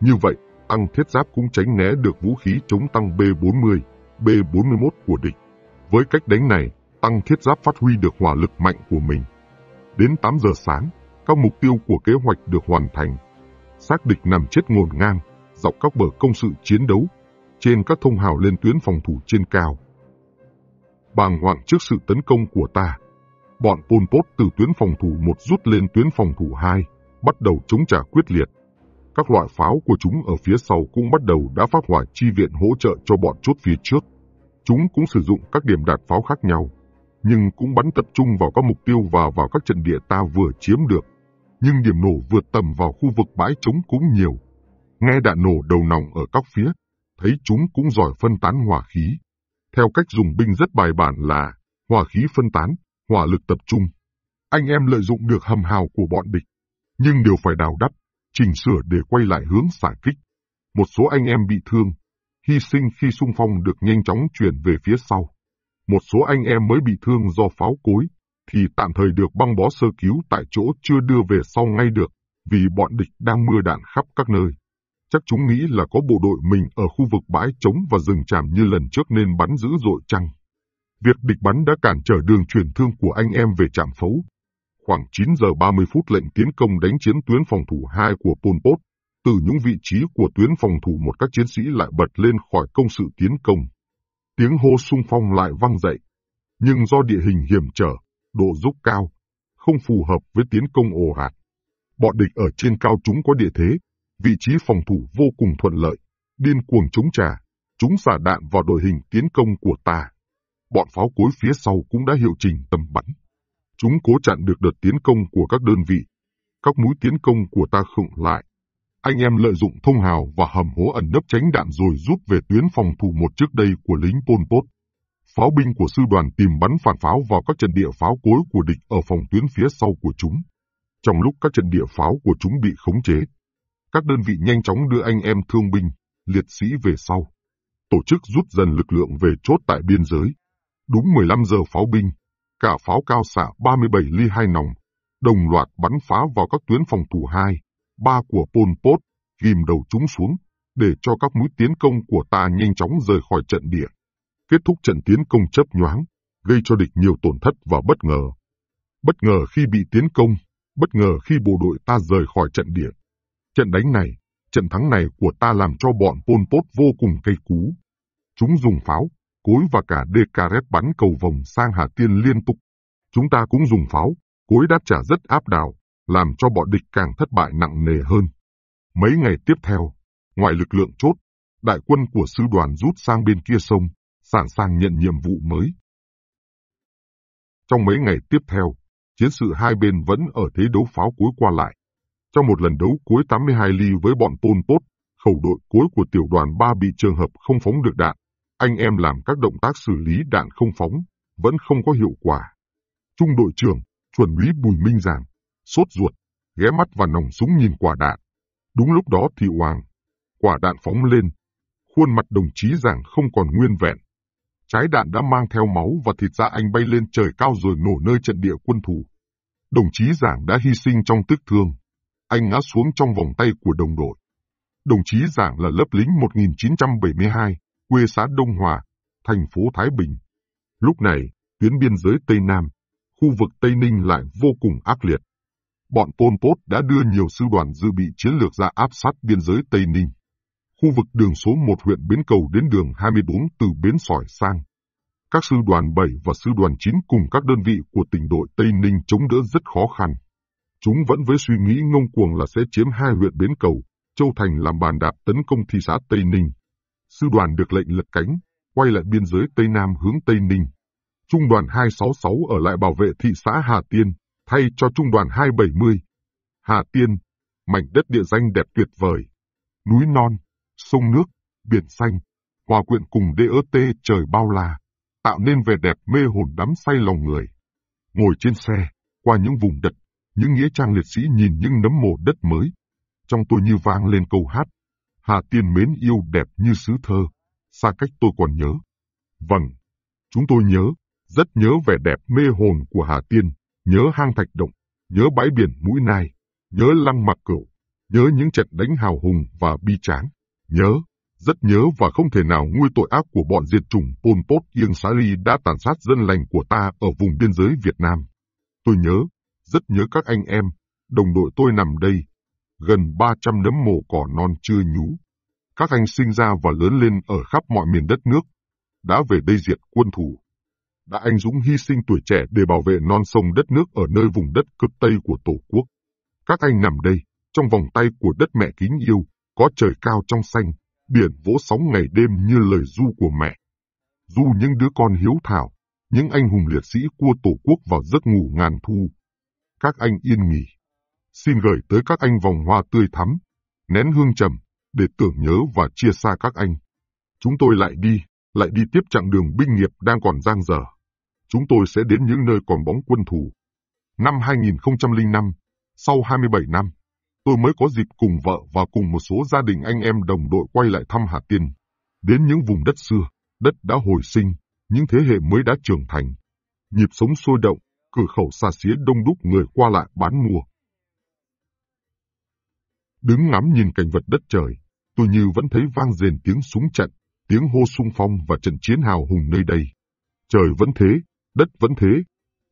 Như vậy, tăng thiết giáp cũng tránh né được vũ khí chống tăng B-40, B-41 của địch. Với cách đánh này, tăng thiết giáp phát huy được hỏa lực mạnh của mình. Đến 8 giờ sáng, các mục tiêu của kế hoạch được hoàn thành. Xác địch nằm chết ngổn ngang, dọc các bờ công sự chiến đấu, trên các thông hào lên tuyến phòng thủ trên cao. Bàng hoàng trước sự tấn công của ta, bọn Pol Pot từ tuyến phòng thủ một rút lên tuyến phòng thủ 2, bắt đầu chống trả quyết liệt. Các loại pháo của chúng ở phía sau cũng bắt đầu đã phát hỏa chi viện hỗ trợ cho bọn chốt phía trước. Chúng cũng sử dụng các điểm đạn pháo khác nhau nhưng cũng bắn tập trung vào các mục tiêu và vào các trận địa ta vừa chiếm được. Nhưng điểm nổ vượt tầm vào khu vực bãi trống cũng nhiều. Nghe đạn nổ đầu nòng ở các phía, thấy chúng cũng giỏi phân tán hỏa khí. Theo cách dùng binh rất bài bản là hỏa khí phân tán, hỏa lực tập trung. Anh em lợi dụng được hầm hào của bọn địch, nhưng đều phải đào đắp, chỉnh sửa để quay lại hướng xả kích. Một số anh em bị thương, hy sinh khi xung phong được nhanh chóng chuyển về phía sau một số anh em mới bị thương do pháo cối, thì tạm thời được băng bó sơ cứu tại chỗ chưa đưa về sau ngay được, vì bọn địch đang mưa đạn khắp các nơi. Chắc chúng nghĩ là có bộ đội mình ở khu vực bãi trống và rừng tràm như lần trước nên bắn dữ dội chăng. Việc địch bắn đã cản trở đường truyền thương của anh em về trạm phấu. Khoảng 9 giờ 30 phút lệnh tiến công đánh chiến tuyến phòng thủ 2 của Pol Pot, từ những vị trí của tuyến phòng thủ một các chiến sĩ lại bật lên khỏi công sự tiến công. Tiếng hô sung phong lại vang dậy, nhưng do địa hình hiểm trở, độ dốc cao, không phù hợp với tiến công ồ ạt. Bọn địch ở trên cao chúng có địa thế, vị trí phòng thủ vô cùng thuận lợi, điên cuồng chống trả, chúng xả đạn vào đội hình tiến công của ta. Bọn pháo cối phía sau cũng đã hiệu chỉnh tầm bắn. Chúng cố chặn được đợt tiến công của các đơn vị. Các mũi tiến công của ta khựng lại, anh em lợi dụng thông hào và hầm hố ẩn nấp tránh đạn rồi rút về tuyến phòng thủ một trước đây của lính Pol Pot. Pháo binh của sư đoàn tìm bắn phản pháo vào các trận địa pháo cối của địch ở phòng tuyến phía sau của chúng. Trong lúc các trận địa pháo của chúng bị khống chế, các đơn vị nhanh chóng đưa anh em thương binh, liệt sĩ về sau. Tổ chức rút dần lực lượng về chốt tại biên giới. Đúng 15 giờ pháo binh, cả pháo cao xạ 37 ly hai nòng, đồng loạt bắn phá vào các tuyến phòng thủ 2, ba của Pol Pot ghim đầu chúng xuống để cho các mũi tiến công của ta nhanh chóng rời khỏi trận địa. Kết thúc trận tiến công chấp nhoáng, gây cho địch nhiều tổn thất và bất ngờ. Bất ngờ khi bị tiến công, bất ngờ khi bộ đội ta rời khỏi trận địa. Trận đánh này, trận thắng này của ta làm cho bọn Pol Pot vô cùng cây cú. Chúng dùng pháo, cối và cả DKRS bắn cầu vòng sang Hà Tiên liên tục. Chúng ta cũng dùng pháo, cối đáp trả rất áp đảo, làm cho bọn địch càng thất bại nặng nề hơn. Mấy ngày tiếp theo, ngoài lực lượng chốt, đại quân của sư đoàn rút sang bên kia sông, sẵn sàng nhận nhiệm vụ mới. Trong mấy ngày tiếp theo, chiến sự hai bên vẫn ở thế đấu pháo cuối qua lại. Trong một lần đấu cuối 82 ly với bọn Pol Pot, khẩu đội cuối của tiểu đoàn 3 bị trường hợp không phóng được đạn. Anh em làm các động tác xử lý đạn không phóng, vẫn không có hiệu quả. Trung đội trưởng, chuẩn úy Bùi Minh giảng, sốt ruột, ghé mắt vào nòng súng nhìn quả đạn. Đúng lúc đó thì hoàng, quả đạn phóng lên, khuôn mặt đồng chí giảng không còn nguyên vẹn. Trái đạn đã mang theo máu và thịt da anh bay lên trời cao rồi nổ nơi trận địa quân thủ. Đồng chí giảng đã hy sinh trong tức thương. Anh ngã xuống trong vòng tay của đồng đội. Đồng chí giảng là lớp lính 1972, quê xã Đông Hòa, thành phố Thái Bình. Lúc này, tuyến biên giới Tây Nam, khu vực Tây Ninh lại vô cùng ác liệt bọn Pol Pot đã đưa nhiều sư đoàn dự bị chiến lược ra áp sát biên giới Tây Ninh. Khu vực đường số 1 huyện Bến Cầu đến đường 24 từ Bến Sỏi sang. Các sư đoàn 7 và sư đoàn 9 cùng các đơn vị của tỉnh đội Tây Ninh chống đỡ rất khó khăn. Chúng vẫn với suy nghĩ ngông cuồng là sẽ chiếm hai huyện Bến Cầu, Châu Thành làm bàn đạp tấn công thị xã Tây Ninh. Sư đoàn được lệnh lật cánh, quay lại biên giới Tây Nam hướng Tây Ninh. Trung đoàn 266 ở lại bảo vệ thị xã Hà Tiên, thay cho Trung đoàn 270. Hà Tiên, mảnh đất địa danh đẹp tuyệt vời. Núi non, sông nước, biển xanh, hòa quyện cùng DET trời bao la, tạo nên vẻ đẹp mê hồn đắm say lòng người. Ngồi trên xe, qua những vùng đất, những nghĩa trang liệt sĩ nhìn những nấm mồ đất mới. Trong tôi như vang lên câu hát, Hà Tiên mến yêu đẹp như sứ thơ, xa cách tôi còn nhớ. Vâng, chúng tôi nhớ, rất nhớ vẻ đẹp mê hồn của Hà Tiên nhớ hang thạch động, nhớ bãi biển mũi nai, nhớ lăng mặc cửu, nhớ những trận đánh hào hùng và bi tráng, nhớ, rất nhớ và không thể nào nguôi tội ác của bọn diệt chủng Pol Pot Ieng Sari đã tàn sát dân lành của ta ở vùng biên giới Việt Nam. Tôi nhớ, rất nhớ các anh em, đồng đội tôi nằm đây, gần 300 nấm mồ cỏ non chưa nhú. Các anh sinh ra và lớn lên ở khắp mọi miền đất nước, đã về đây diệt quân thủ đã anh dũng hy sinh tuổi trẻ để bảo vệ non sông đất nước ở nơi vùng đất cực Tây của Tổ quốc. Các anh nằm đây, trong vòng tay của đất mẹ kính yêu, có trời cao trong xanh, biển vỗ sóng ngày đêm như lời du của mẹ. Du những đứa con hiếu thảo, những anh hùng liệt sĩ cua Tổ quốc vào giấc ngủ ngàn thu. Các anh yên nghỉ. Xin gửi tới các anh vòng hoa tươi thắm, nén hương trầm, để tưởng nhớ và chia xa các anh. Chúng tôi lại đi, lại đi tiếp chặng đường binh nghiệp đang còn giang dở chúng tôi sẽ đến những nơi còn bóng quân thù. Năm 2005, sau 27 năm, tôi mới có dịp cùng vợ và cùng một số gia đình anh em đồng đội quay lại thăm Hà Tiên, đến những vùng đất xưa, đất đã hồi sinh, những thế hệ mới đã trưởng thành. Nhịp sống sôi động, cửa khẩu xa xía đông đúc người qua lại bán mua. Đứng ngắm nhìn cảnh vật đất trời, tôi như vẫn thấy vang rền tiếng súng trận, tiếng hô sung phong và trận chiến hào hùng nơi đây. Trời vẫn thế, đất vẫn thế,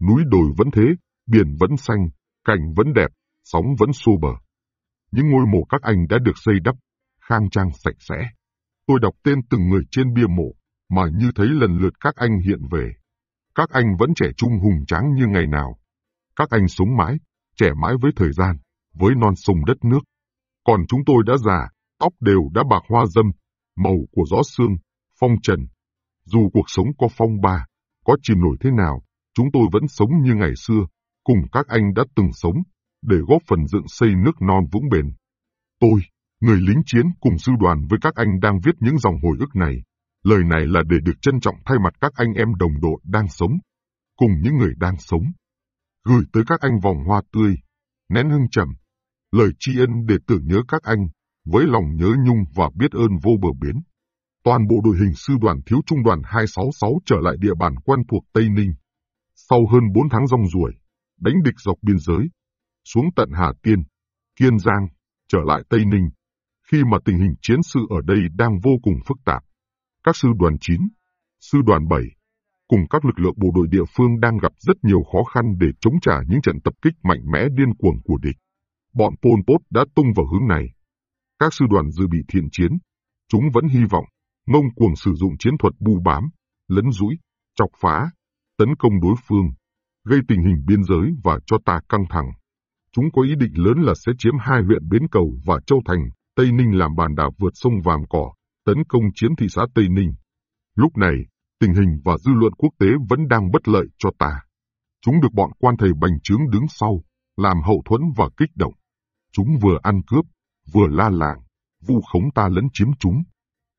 núi đồi vẫn thế, biển vẫn xanh, cảnh vẫn đẹp, sóng vẫn xô bờ. Những ngôi mộ các anh đã được xây đắp, khang trang sạch sẽ. Tôi đọc tên từng người trên bia mộ, mà như thấy lần lượt các anh hiện về. Các anh vẫn trẻ trung hùng tráng như ngày nào. Các anh sống mãi, trẻ mãi với thời gian, với non sông đất nước. Còn chúng tôi đã già, tóc đều đã bạc hoa dâm, màu của gió sương, phong trần. Dù cuộc sống có phong ba, có chìm nổi thế nào, chúng tôi vẫn sống như ngày xưa, cùng các anh đã từng sống, để góp phần dựng xây nước non vững bền. Tôi, người lính chiến cùng sư đoàn với các anh đang viết những dòng hồi ức này. Lời này là để được trân trọng thay mặt các anh em đồng đội đang sống, cùng những người đang sống. Gửi tới các anh vòng hoa tươi, nén hương trầm, lời tri ân để tưởng nhớ các anh, với lòng nhớ nhung và biết ơn vô bờ bến toàn bộ đội hình sư đoàn thiếu trung đoàn 266 trở lại địa bàn quan thuộc Tây Ninh. Sau hơn 4 tháng rong ruổi, đánh địch dọc biên giới, xuống tận Hà Tiên, Kiên Giang, trở lại Tây Ninh, khi mà tình hình chiến sự ở đây đang vô cùng phức tạp. Các sư đoàn 9, sư đoàn 7, cùng các lực lượng bộ đội địa phương đang gặp rất nhiều khó khăn để chống trả những trận tập kích mạnh mẽ điên cuồng của địch. Bọn Pol Pot đã tung vào hướng này. Các sư đoàn dự bị thiện chiến, chúng vẫn hy vọng ngông cuồng sử dụng chiến thuật bù bám, lấn rũi, chọc phá, tấn công đối phương, gây tình hình biên giới và cho ta căng thẳng. Chúng có ý định lớn là sẽ chiếm hai huyện Bến Cầu và Châu Thành, Tây Ninh làm bàn đạp vượt sông Vàm Cỏ, tấn công chiếm thị xã Tây Ninh. Lúc này, tình hình và dư luận quốc tế vẫn đang bất lợi cho ta. Chúng được bọn quan thầy bành trướng đứng sau, làm hậu thuẫn và kích động. Chúng vừa ăn cướp, vừa la làng, vu khống ta lấn chiếm chúng,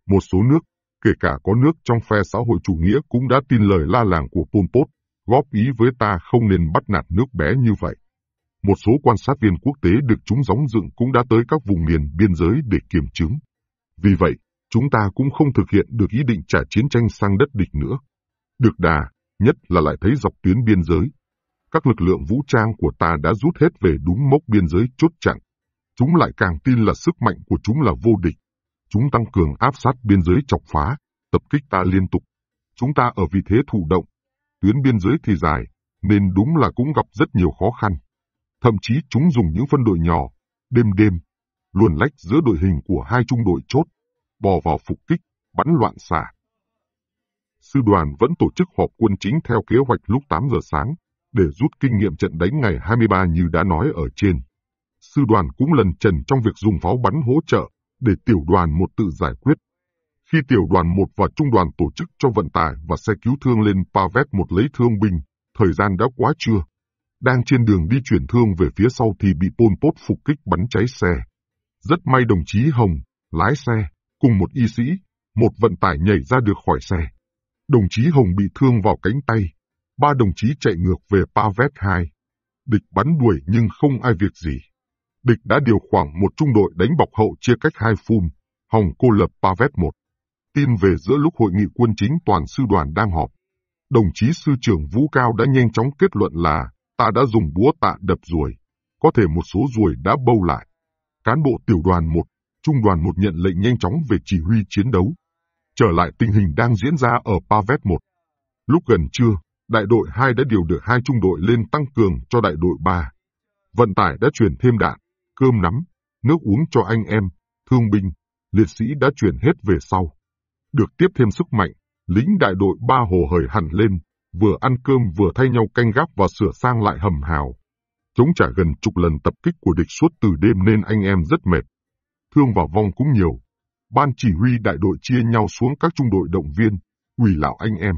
một số nước, kể cả có nước trong phe xã hội chủ nghĩa cũng đã tin lời la làng của Pol Pot, góp ý với ta không nên bắt nạt nước bé như vậy. Một số quan sát viên quốc tế được chúng gióng dựng cũng đã tới các vùng miền biên giới để kiểm chứng. Vì vậy, chúng ta cũng không thực hiện được ý định trả chiến tranh sang đất địch nữa. Được đà, nhất là lại thấy dọc tuyến biên giới. Các lực lượng vũ trang của ta đã rút hết về đúng mốc biên giới chốt chặn. Chúng lại càng tin là sức mạnh của chúng là vô địch. Chúng tăng cường áp sát biên giới chọc phá, tập kích ta liên tục. Chúng ta ở vị thế thụ động. Tuyến biên giới thì dài, nên đúng là cũng gặp rất nhiều khó khăn. Thậm chí chúng dùng những phân đội nhỏ, đêm đêm, luồn lách giữa đội hình của hai trung đội chốt, bò vào phục kích, bắn loạn xạ. Sư đoàn vẫn tổ chức họp quân chính theo kế hoạch lúc 8 giờ sáng, để rút kinh nghiệm trận đánh ngày 23 như đã nói ở trên. Sư đoàn cũng lần trần trong việc dùng pháo bắn hỗ trợ, để tiểu đoàn một tự giải quyết. Khi tiểu đoàn một và trung đoàn tổ chức cho vận tải và xe cứu thương lên Pavet một lấy thương binh, thời gian đã quá trưa. Đang trên đường đi chuyển thương về phía sau thì bị Pol Pot phục kích bắn cháy xe. Rất may đồng chí Hồng, lái xe, cùng một y sĩ, một vận tải nhảy ra được khỏi xe. Đồng chí Hồng bị thương vào cánh tay. Ba đồng chí chạy ngược về Pavet 2. Địch bắn đuổi nhưng không ai việc gì địch đã điều khoảng một trung đội đánh bọc hậu chia cách hai phum, hòng cô lập Pavet một. Tin về giữa lúc hội nghị quân chính toàn sư đoàn đang họp, đồng chí sư trưởng Vũ Cao đã nhanh chóng kết luận là ta đã dùng búa tạ đập ruồi, có thể một số ruồi đã bâu lại. Cán bộ tiểu đoàn 1, trung đoàn 1 nhận lệnh nhanh chóng về chỉ huy chiến đấu. Trở lại tình hình đang diễn ra ở Pavet 1. Lúc gần trưa, đại đội 2 đã điều được hai trung đội lên tăng cường cho đại đội 3. Vận tải đã chuyển thêm đạn, cơm nắm, nước uống cho anh em, thương binh, liệt sĩ đã chuyển hết về sau. Được tiếp thêm sức mạnh, lính đại đội ba hồ hởi hẳn lên, vừa ăn cơm vừa thay nhau canh gác và sửa sang lại hầm hào. Chống trả gần chục lần tập kích của địch suốt từ đêm nên anh em rất mệt. Thương và vong cũng nhiều. Ban chỉ huy đại đội chia nhau xuống các trung đội động viên, ủy lão anh em.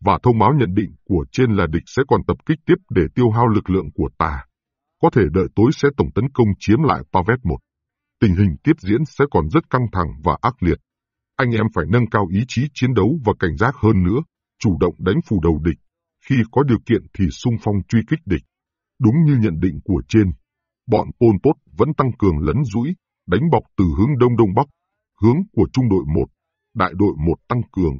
Và thông báo nhận định của trên là địch sẽ còn tập kích tiếp để tiêu hao lực lượng của ta có thể đợi tối sẽ tổng tấn công chiếm lại Pavet 1. Tình hình tiếp diễn sẽ còn rất căng thẳng và ác liệt. Anh em phải nâng cao ý chí chiến đấu và cảnh giác hơn nữa, chủ động đánh phủ đầu địch, khi có điều kiện thì sung phong truy kích địch. Đúng như nhận định của trên, bọn Pol Pot vẫn tăng cường lấn rũi, đánh bọc từ hướng đông đông bắc, hướng của trung đội 1, đại đội 1 tăng cường.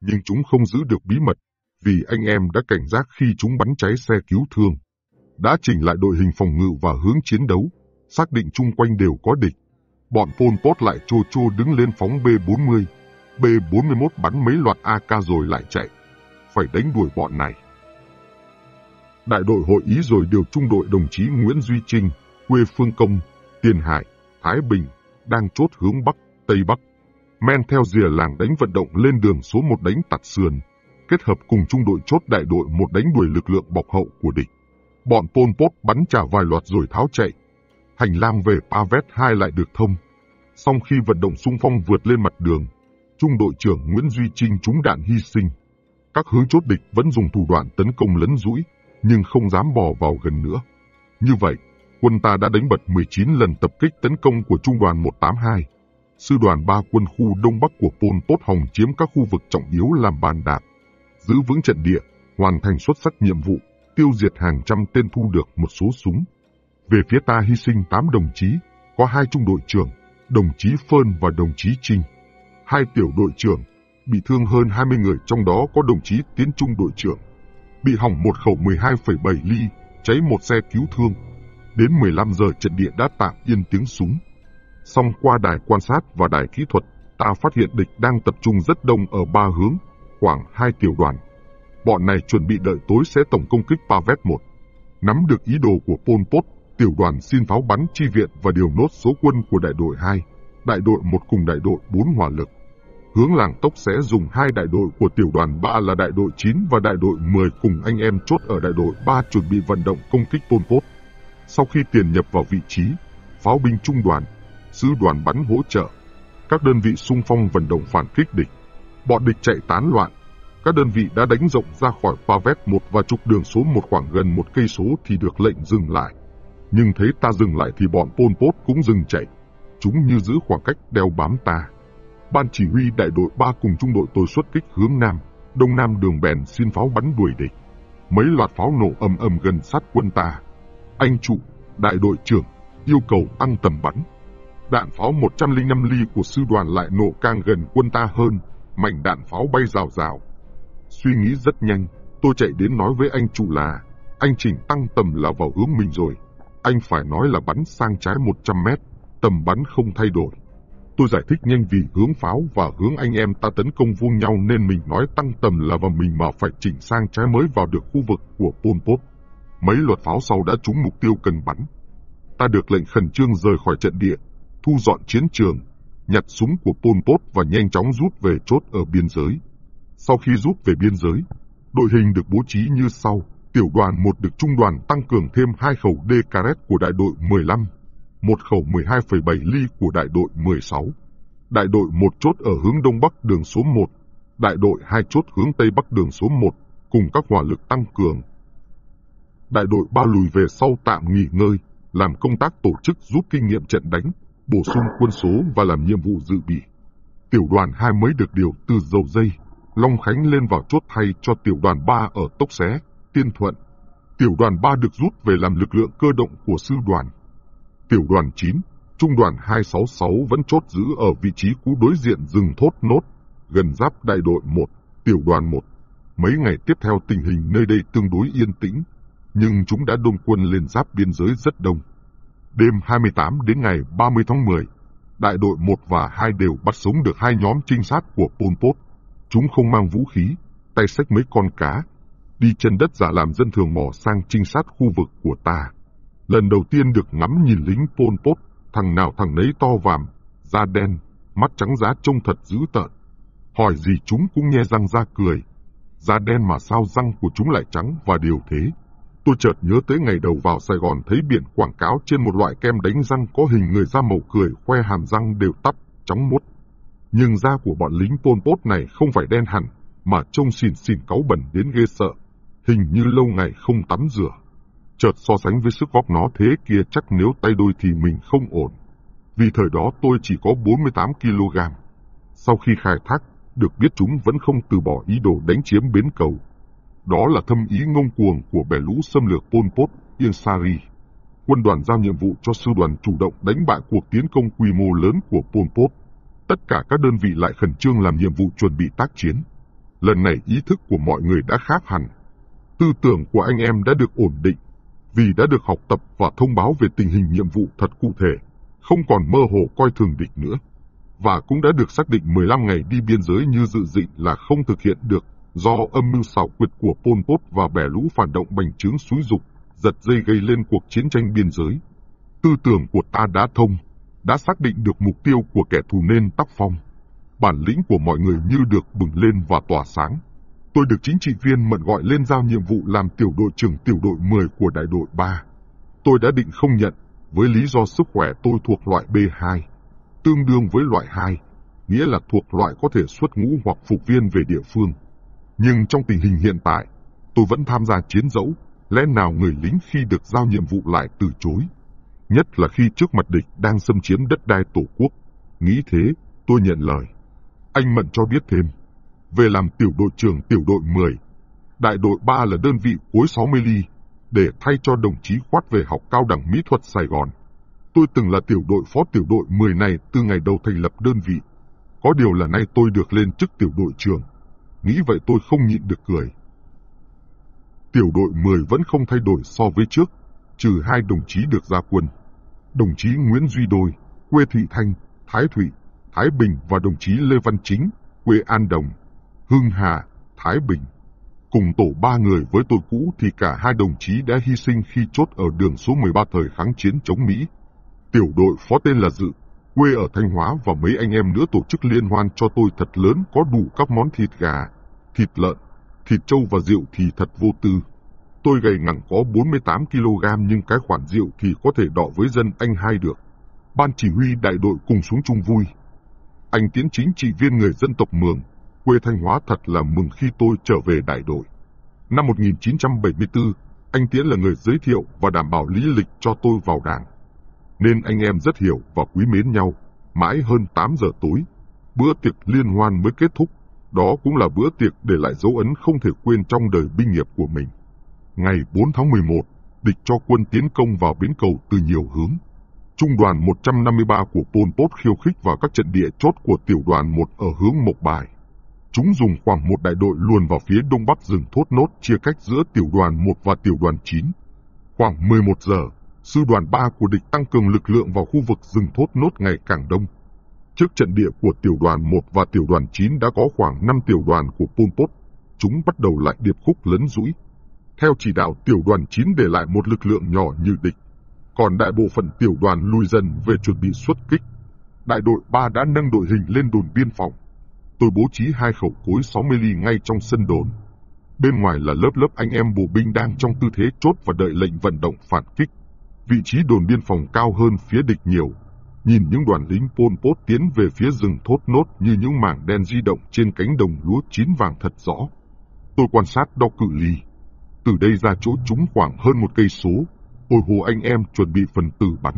Nhưng chúng không giữ được bí mật, vì anh em đã cảnh giác khi chúng bắn cháy xe cứu thương đã chỉnh lại đội hình phòng ngự và hướng chiến đấu, xác định chung quanh đều có địch. Bọn Pol Pot lại chô chô đứng lên phóng B-40. B-41 bắn mấy loạt AK rồi lại chạy. Phải đánh đuổi bọn này. Đại đội hội ý rồi điều trung đội đồng chí Nguyễn Duy Trinh, quê Phương Công, Tiền Hải, Thái Bình, đang chốt hướng Bắc, Tây Bắc. Men theo rìa làng đánh vận động lên đường số 1 đánh tạt sườn, kết hợp cùng trung đội chốt đại đội một đánh đuổi lực lượng bọc hậu của địch. Bọn Pol Pot bắn trả vài loạt rồi tháo chạy. Hành lang về Pavet 2 lại được thông. Song khi vận động xung phong vượt lên mặt đường, Trung đội trưởng Nguyễn Duy Trinh trúng đạn hy sinh. Các hướng chốt địch vẫn dùng thủ đoạn tấn công lấn rũi, nhưng không dám bò vào gần nữa. Như vậy, quân ta đã đánh bật 19 lần tập kích tấn công của Trung đoàn 182. Sư đoàn 3 quân khu Đông Bắc của Pol Pot hòng chiếm các khu vực trọng yếu làm bàn đạp, giữ vững trận địa, hoàn thành xuất sắc nhiệm vụ tiêu diệt hàng trăm tên thu được một số súng. Về phía ta hy sinh 8 đồng chí, có hai trung đội trưởng, đồng chí Phơn và đồng chí Trinh. Hai tiểu đội trưởng, bị thương hơn 20 người trong đó có đồng chí Tiến Trung đội trưởng. Bị hỏng một khẩu 12,7 ly, cháy một xe cứu thương. Đến 15 giờ trận địa đã tạm yên tiếng súng. Xong qua đài quan sát và đài kỹ thuật, ta phát hiện địch đang tập trung rất đông ở ba hướng, khoảng hai tiểu đoàn Bọn này chuẩn bị đợi tối sẽ tổng công kích Pavet 1. Nắm được ý đồ của Pol Pot, tiểu đoàn xin pháo bắn chi viện và điều nốt số quân của đại đội 2, đại đội 1 cùng đại đội 4 hỏa lực. Hướng làng Tốc sẽ dùng hai đại đội của tiểu đoàn 3 là đại đội 9 và đại đội 10 cùng anh em chốt ở đại đội 3 chuẩn bị vận động công kích Pol Pot. Sau khi tiền nhập vào vị trí, pháo binh trung đoàn, sư đoàn bắn hỗ trợ, các đơn vị xung phong vận động phản kích địch. Bọn địch chạy tán loạn, các đơn vị đã đánh rộng ra khỏi Pavet một và trục đường số một khoảng gần một cây số thì được lệnh dừng lại. Nhưng thấy ta dừng lại thì bọn Pol Pot cũng dừng chạy. Chúng như giữ khoảng cách đeo bám ta. Ban chỉ huy đại đội 3 cùng trung đội tôi xuất kích hướng Nam, Đông Nam đường bèn xin pháo bắn đuổi địch. Mấy loạt pháo nổ ầm ầm gần sát quân ta. Anh trụ, đại đội trưởng, yêu cầu tăng tầm bắn. Đạn pháo 105 ly của sư đoàn lại nổ càng gần quân ta hơn, mảnh đạn pháo bay rào rào, Suy nghĩ rất nhanh, tôi chạy đến nói với anh trụ là anh chỉnh tăng tầm là vào hướng mình rồi. Anh phải nói là bắn sang trái 100 mét, tầm bắn không thay đổi. Tôi giải thích nhanh vì hướng pháo và hướng anh em ta tấn công vuông nhau nên mình nói tăng tầm là vào mình mà phải chỉnh sang trái mới vào được khu vực của Pol Pot. Mấy loạt pháo sau đã trúng mục tiêu cần bắn. Ta được lệnh khẩn trương rời khỏi trận địa, thu dọn chiến trường, nhặt súng của Pol Pot và nhanh chóng rút về chốt ở biên giới. Sau khi rút về biên giới, đội hình được bố trí như sau. Tiểu đoàn 1 được trung đoàn tăng cường thêm 2 khẩu D Caret của đại đội 15, một khẩu 12,7 ly của đại đội 16. Đại đội 1 chốt ở hướng đông bắc đường số 1, đại đội 2 chốt hướng tây bắc đường số 1 cùng các hỏa lực tăng cường. Đại đội 3 lùi về sau tạm nghỉ ngơi, làm công tác tổ chức rút kinh nghiệm trận đánh, bổ sung quân số và làm nhiệm vụ dự bị. Tiểu đoàn 2 mới được điều từ dầu dây. Long Khánh lên vào chốt thay cho tiểu đoàn 3 ở Tốc Xé, Tiên Thuận. Tiểu đoàn 3 được rút về làm lực lượng cơ động của sư đoàn. Tiểu đoàn 9, trung đoàn 266 vẫn chốt giữ ở vị trí cũ đối diện rừng thốt nốt, gần giáp đại đội 1, tiểu đoàn 1. Mấy ngày tiếp theo tình hình nơi đây tương đối yên tĩnh, nhưng chúng đã đông quân lên giáp biên giới rất đông. Đêm 28 đến ngày 30 tháng 10, đại đội 1 và 2 đều bắt sống được hai nhóm trinh sát của Pol Pot. Chúng không mang vũ khí, tay xách mấy con cá, đi chân đất giả làm dân thường mò sang trinh sát khu vực của ta. Lần đầu tiên được ngắm nhìn lính Pol Pot, thằng nào thằng nấy to vàm, da đen, mắt trắng giá trông thật dữ tợn. Hỏi gì chúng cũng nghe răng ra cười. Da đen mà sao răng của chúng lại trắng và điều thế. Tôi chợt nhớ tới ngày đầu vào Sài Gòn thấy biển quảng cáo trên một loại kem đánh răng có hình người da màu cười khoe hàm răng đều tắp, trắng mốt. Nhưng da của bọn lính Pol Pot này không phải đen hẳn, mà trông xỉn xỉn cáu bẩn đến ghê sợ, hình như lâu ngày không tắm rửa. Chợt so sánh với sức góp nó thế kia chắc nếu tay đôi thì mình không ổn. Vì thời đó tôi chỉ có 48kg. Sau khi khai thác, được biết chúng vẫn không từ bỏ ý đồ đánh chiếm bến cầu. Đó là thâm ý ngông cuồng của bè lũ xâm lược Pol Pot, Ieng Sari. Quân đoàn giao nhiệm vụ cho sư đoàn chủ động đánh bại cuộc tiến công quy mô lớn của Pol Pot tất cả các đơn vị lại khẩn trương làm nhiệm vụ chuẩn bị tác chiến. Lần này ý thức của mọi người đã khác hẳn. Tư tưởng của anh em đã được ổn định, vì đã được học tập và thông báo về tình hình nhiệm vụ thật cụ thể, không còn mơ hồ coi thường địch nữa. Và cũng đã được xác định 15 ngày đi biên giới như dự định là không thực hiện được do âm mưu xảo quyệt của Pol Pot và bè lũ phản động bành trướng xúi dục, giật dây gây lên cuộc chiến tranh biên giới. Tư tưởng của ta đã thông, đã xác định được mục tiêu của kẻ thù nên tóc Phong. Bản lĩnh của mọi người như được bừng lên và tỏa sáng. Tôi được chính trị viên mận gọi lên giao nhiệm vụ làm tiểu đội trưởng tiểu đội 10 của đại đội 3. Tôi đã định không nhận với lý do sức khỏe tôi thuộc loại B2, tương đương với loại 2, nghĩa là thuộc loại có thể xuất ngũ hoặc phục viên về địa phương. Nhưng trong tình hình hiện tại, tôi vẫn tham gia chiến dẫu, lẽ nào người lính khi được giao nhiệm vụ lại từ chối? nhất là khi trước mặt địch đang xâm chiếm đất đai tổ quốc. Nghĩ thế, tôi nhận lời. Anh Mận cho biết thêm, về làm tiểu đội trưởng tiểu đội 10, đại đội 3 là đơn vị khối 60 ly, để thay cho đồng chí khoát về học cao đẳng mỹ thuật Sài Gòn. Tôi từng là tiểu đội phó tiểu đội 10 này từ ngày đầu thành lập đơn vị. Có điều là nay tôi được lên chức tiểu đội trưởng. Nghĩ vậy tôi không nhịn được cười. Tiểu đội 10 vẫn không thay đổi so với trước, trừ hai đồng chí được ra quân đồng chí Nguyễn Duy Đôi, quê Thụy Thanh, Thái Thụy, Thái Bình và đồng chí Lê Văn Chính, quê An Đồng, Hương Hà, Thái Bình. Cùng tổ ba người với tôi cũ thì cả hai đồng chí đã hy sinh khi chốt ở đường số 13 thời kháng chiến chống Mỹ. Tiểu đội phó tên là Dự, quê ở Thanh Hóa và mấy anh em nữa tổ chức liên hoan cho tôi thật lớn có đủ các món thịt gà, thịt lợn, thịt trâu và rượu thì thật vô tư. Tôi gầy ngẳng có 48 kg nhưng cái khoản rượu thì có thể đọ với dân anh hai được. Ban chỉ huy đại đội cùng xuống chung vui. Anh Tiến chính trị viên người dân tộc Mường, quê Thanh Hóa thật là mừng khi tôi trở về đại đội. Năm 1974, anh Tiến là người giới thiệu và đảm bảo lý lịch cho tôi vào đảng. Nên anh em rất hiểu và quý mến nhau. Mãi hơn 8 giờ tối, bữa tiệc liên hoan mới kết thúc. Đó cũng là bữa tiệc để lại dấu ấn không thể quên trong đời binh nghiệp của mình. Ngày 4 tháng 11, địch cho quân tiến công vào bến cầu từ nhiều hướng. Trung đoàn 153 của Pol Pot khiêu khích vào các trận địa chốt của tiểu đoàn 1 ở hướng Mộc Bài. Chúng dùng khoảng một đại đội luồn vào phía đông bắc rừng thốt nốt chia cách giữa tiểu đoàn 1 và tiểu đoàn 9. Khoảng 11 giờ, sư đoàn 3 của địch tăng cường lực lượng vào khu vực rừng thốt nốt ngày càng đông. Trước trận địa của tiểu đoàn 1 và tiểu đoàn 9 đã có khoảng 5 tiểu đoàn của Pol Pot. Chúng bắt đầu lại điệp khúc lấn rũi, theo chỉ đạo tiểu đoàn 9 để lại một lực lượng nhỏ như địch. Còn đại bộ phận tiểu đoàn lui dần về chuẩn bị xuất kích. Đại đội 3 đã nâng đội hình lên đồn biên phòng. Tôi bố trí hai khẩu cối 60 ly ngay trong sân đồn. Bên ngoài là lớp lớp anh em bộ binh đang trong tư thế chốt và đợi lệnh vận động phản kích. Vị trí đồn biên phòng cao hơn phía địch nhiều. Nhìn những đoàn lính Pol Pot tiến về phía rừng thốt nốt như những mảng đen di động trên cánh đồng lúa chín vàng thật rõ. Tôi quan sát đo cự ly từ đây ra chỗ chúng khoảng hơn một cây số, ôi hồ anh em chuẩn bị phần tử bắn.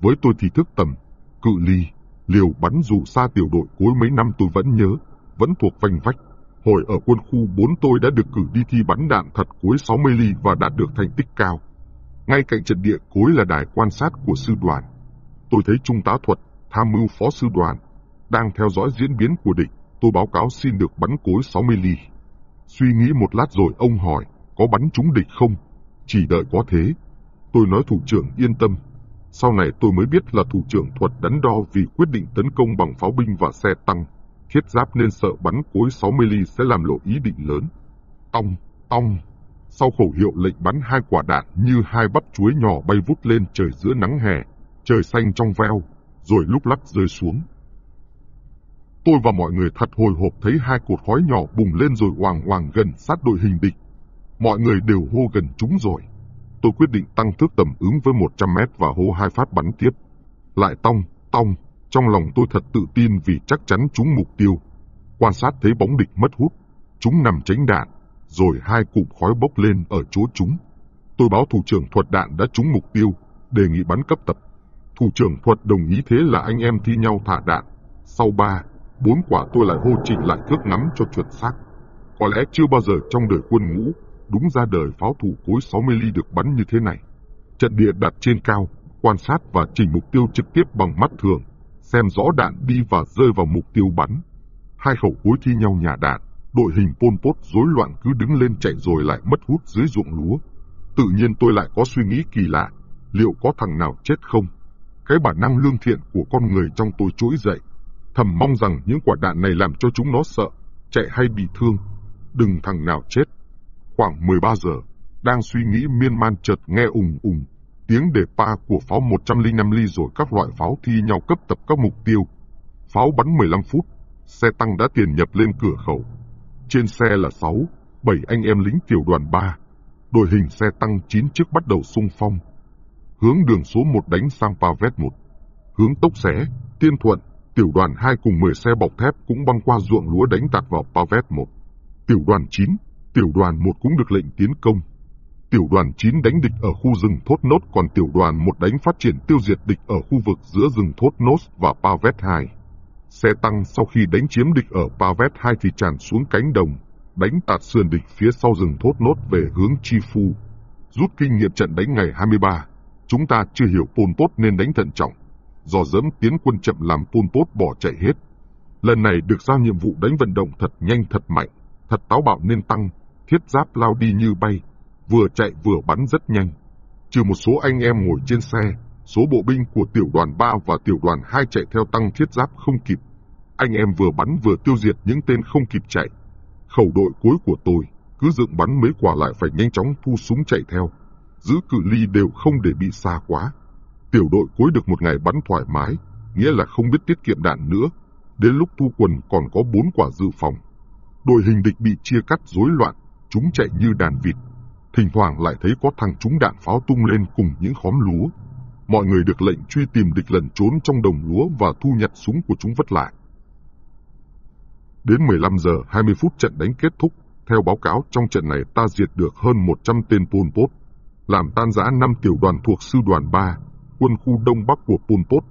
Với tôi thì thức tầm, cự ly, liều bắn dù xa tiểu đội cuối mấy năm tôi vẫn nhớ, vẫn thuộc vành vách. Hồi ở quân khu 4 tôi đã được cử đi thi bắn đạn thật cuối 60 ly và đạt được thành tích cao. Ngay cạnh trận địa cuối là đài quan sát của sư đoàn. Tôi thấy trung tá thuật, tham mưu phó sư đoàn, đang theo dõi diễn biến của địch. Tôi báo cáo xin được bắn cối 60 ly. Suy nghĩ một lát rồi ông hỏi, có bắn trúng địch không, chỉ đợi có thế. Tôi nói thủ trưởng yên tâm, sau này tôi mới biết là thủ trưởng thuật đắn đo vì quyết định tấn công bằng pháo binh và xe tăng. Thiết giáp nên sợ bắn cối 60 ly sẽ làm lộ ý định lớn. Tong, tong. Sau khẩu hiệu lệnh bắn hai quả đạn như hai bắp chuối nhỏ bay vút lên trời giữa nắng hè, trời xanh trong veo, rồi lúc lắc rơi xuống. Tôi và mọi người thật hồi hộp thấy hai cột khói nhỏ bùng lên rồi hoàng hoàng gần sát đội hình địch. Mọi người đều hô gần chúng rồi. Tôi quyết định tăng thước tầm ứng với 100 mét và hô hai phát bắn tiếp. Lại tong, tong, trong lòng tôi thật tự tin vì chắc chắn chúng mục tiêu. Quan sát thấy bóng địch mất hút, chúng nằm tránh đạn, rồi hai cụm khói bốc lên ở chỗ chúng. Tôi báo thủ trưởng thuật đạn đã trúng mục tiêu, đề nghị bắn cấp tập. Thủ trưởng thuật đồng ý thế là anh em thi nhau thả đạn. Sau ba, bốn quả tôi lại hô chỉnh lại thước ngắm cho chuẩn xác. Có lẽ chưa bao giờ trong đời quân ngũ đúng ra đời pháo thủ cối 60 ly được bắn như thế này. Trận địa đặt trên cao, quan sát và chỉnh mục tiêu trực tiếp bằng mắt thường, xem rõ đạn đi và rơi vào mục tiêu bắn. Hai khẩu cối thi nhau nhà đạn, đội hình Pol Pot rối loạn cứ đứng lên chạy rồi lại mất hút dưới ruộng lúa. Tự nhiên tôi lại có suy nghĩ kỳ lạ, liệu có thằng nào chết không? Cái bản năng lương thiện của con người trong tôi trỗi dậy, thầm mong rằng những quả đạn này làm cho chúng nó sợ, chạy hay bị thương. Đừng thằng nào chết. Khoảng 13 giờ, đang suy nghĩ miên man chợt nghe ùng ùng, tiếng đề pa của pháo 105 ly rồi các loại pháo thi nhau cấp tập các mục tiêu. Pháo bắn 15 phút, xe tăng đã tiền nhập lên cửa khẩu. Trên xe là 6, 7 anh em lính tiểu đoàn 3. Đội hình xe tăng 9 chiếc bắt đầu xung phong. Hướng đường số 1 đánh sang Pavet 1. Hướng Tốc Xé, Tiên Thuận, tiểu đoàn 2 cùng 10 xe bọc thép cũng băng qua ruộng lúa đánh tạt vào Pavet 1. Tiểu đoàn 9, Tiểu đoàn 1 cũng được lệnh tiến công. Tiểu đoàn 9 đánh địch ở khu rừng Thốt Nốt còn tiểu đoàn 1 đánh phát triển tiêu diệt địch ở khu vực giữa rừng Thốt Nốt và Pavet 2. Xe tăng sau khi đánh chiếm địch ở Pavet 2 thì tràn xuống cánh đồng, đánh tạt sườn địch phía sau rừng Thốt Nốt về hướng Chi Phu. Rút kinh nghiệm trận đánh ngày 23, chúng ta chưa hiểu Pol Pot nên đánh thận trọng. do dẫm tiến quân chậm làm Pol Pot bỏ chạy hết. Lần này được giao nhiệm vụ đánh vận động thật nhanh thật mạnh, thật táo bạo nên tăng thiết giáp lao đi như bay, vừa chạy vừa bắn rất nhanh. Trừ một số anh em ngồi trên xe, số bộ binh của tiểu đoàn 3 và tiểu đoàn 2 chạy theo tăng thiết giáp không kịp. Anh em vừa bắn vừa tiêu diệt những tên không kịp chạy. Khẩu đội cuối của tôi cứ dựng bắn mấy quả lại phải nhanh chóng thu súng chạy theo. Giữ cự ly đều không để bị xa quá. Tiểu đội cuối được một ngày bắn thoải mái, nghĩa là không biết tiết kiệm đạn nữa. Đến lúc thu quần còn có bốn quả dự phòng. Đội hình địch bị chia cắt rối loạn, chúng chạy như đàn vịt. Thỉnh thoảng lại thấy có thằng chúng đạn pháo tung lên cùng những khóm lúa. Mọi người được lệnh truy tìm địch lẩn trốn trong đồng lúa và thu nhặt súng của chúng vất lại. Đến 15 giờ 20 phút trận đánh kết thúc, theo báo cáo trong trận này ta diệt được hơn 100 tên Pol Pot, làm tan rã 5 tiểu đoàn thuộc sư đoàn 3, quân khu đông bắc của Pol Pot,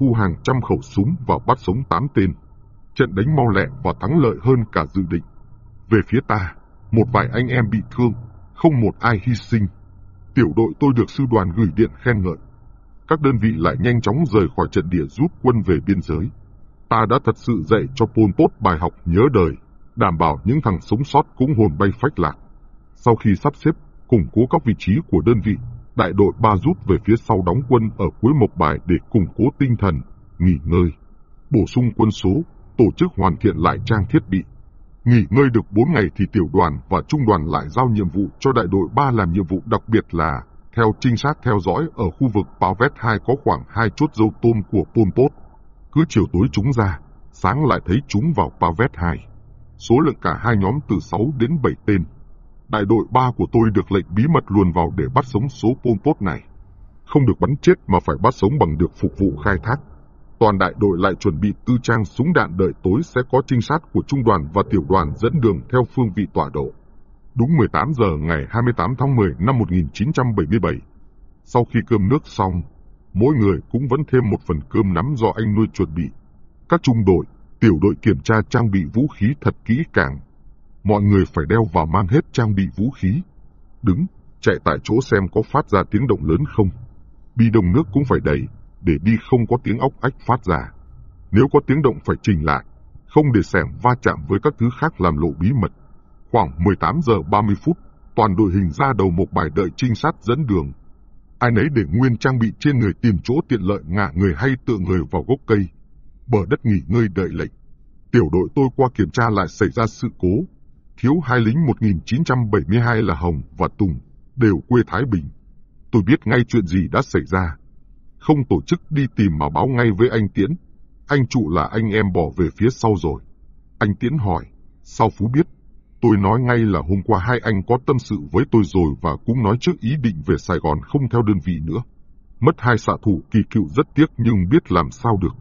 thu hàng trăm khẩu súng và bắt sống 8 tên. Trận đánh mau lẹ và thắng lợi hơn cả dự định. Về phía ta, một vài anh em bị thương, không một ai hy sinh. Tiểu đội tôi được sư đoàn gửi điện khen ngợi. Các đơn vị lại nhanh chóng rời khỏi trận địa rút quân về biên giới. Ta đã thật sự dạy cho Pol Pot bài học nhớ đời, đảm bảo những thằng sống sót cũng hồn bay phách lạc. Sau khi sắp xếp, củng cố các vị trí của đơn vị, đại đội ba rút về phía sau đóng quân ở cuối Mộc Bài để củng cố tinh thần, nghỉ ngơi, bổ sung quân số, tổ chức hoàn thiện lại trang thiết bị, Nghỉ ngơi được 4 ngày thì tiểu đoàn và trung đoàn lại giao nhiệm vụ cho đại đội 3 làm nhiệm vụ đặc biệt là theo trinh sát theo dõi ở khu vực Pavet 2 có khoảng hai chốt dâu tôm của Pol Pot. Cứ chiều tối chúng ra, sáng lại thấy chúng vào Pavet 2. Số lượng cả hai nhóm từ 6 đến 7 tên. Đại đội 3 của tôi được lệnh bí mật luồn vào để bắt sống số Pol Pot này. Không được bắn chết mà phải bắt sống bằng được phục vụ khai thác Toàn đại đội lại chuẩn bị tư trang súng đạn đợi tối sẽ có trinh sát của trung đoàn và tiểu đoàn dẫn đường theo phương vị tọa độ. Đúng 18 giờ ngày 28 tháng 10 năm 1977, sau khi cơm nước xong, mỗi người cũng vẫn thêm một phần cơm nắm do anh nuôi chuẩn bị. Các trung đội, tiểu đội kiểm tra trang bị vũ khí thật kỹ càng. Mọi người phải đeo và mang hết trang bị vũ khí. Đứng, chạy tại chỗ xem có phát ra tiếng động lớn không. Bi đồng nước cũng phải đầy, để đi không có tiếng ốc ách phát ra. Nếu có tiếng động phải chỉnh lại, không để sẻng va chạm với các thứ khác làm lộ bí mật. Khoảng 18 giờ 30 phút, toàn đội hình ra đầu một bài đợi trinh sát dẫn đường. Ai nấy để nguyên trang bị trên người tìm chỗ tiện lợi ngả người hay tựa người vào gốc cây. Bờ đất nghỉ ngơi đợi lệnh. Tiểu đội tôi qua kiểm tra lại xảy ra sự cố. Thiếu hai lính 1972 là Hồng và Tùng, đều quê Thái Bình. Tôi biết ngay chuyện gì đã xảy ra không tổ chức đi tìm mà báo ngay với anh Tiễn. Anh trụ là anh em bỏ về phía sau rồi. Anh Tiễn hỏi, sao Phú biết? Tôi nói ngay là hôm qua hai anh có tâm sự với tôi rồi và cũng nói trước ý định về Sài Gòn không theo đơn vị nữa. Mất hai xạ thủ kỳ cựu rất tiếc nhưng biết làm sao được.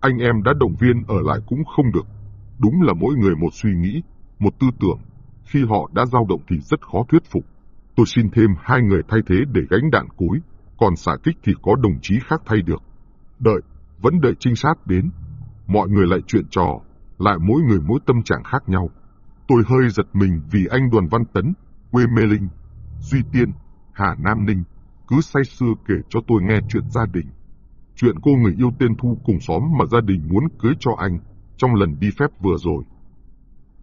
Anh em đã động viên ở lại cũng không được. Đúng là mỗi người một suy nghĩ, một tư tưởng. Khi họ đã dao động thì rất khó thuyết phục. Tôi xin thêm hai người thay thế để gánh đạn cối còn xả kích thì có đồng chí khác thay được. Đợi, vẫn đợi trinh sát đến. Mọi người lại chuyện trò, lại mỗi người mỗi tâm trạng khác nhau. Tôi hơi giật mình vì anh Đoàn Văn Tấn, quê Mê Linh, Duy Tiên, Hà Nam Ninh, cứ say sưa kể cho tôi nghe chuyện gia đình. Chuyện cô người yêu tên Thu cùng xóm mà gia đình muốn cưới cho anh trong lần đi phép vừa rồi.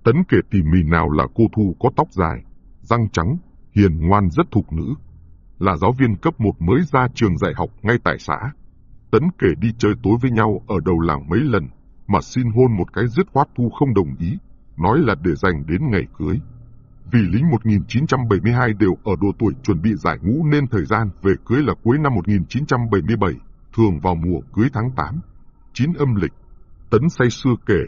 Tấn kể tỉ mỉ nào là cô Thu có tóc dài, răng trắng, hiền ngoan rất thục nữ là giáo viên cấp 1 mới ra trường dạy học ngay tại xã. Tấn kể đi chơi tối với nhau ở đầu làng mấy lần, mà xin hôn một cái dứt khoát Thu không đồng ý, nói là để dành đến ngày cưới. Vì lính 1972 đều ở độ tuổi chuẩn bị giải ngũ nên thời gian về cưới là cuối năm 1977, thường vào mùa cưới tháng 8, 9 âm lịch. Tấn say sưa kể,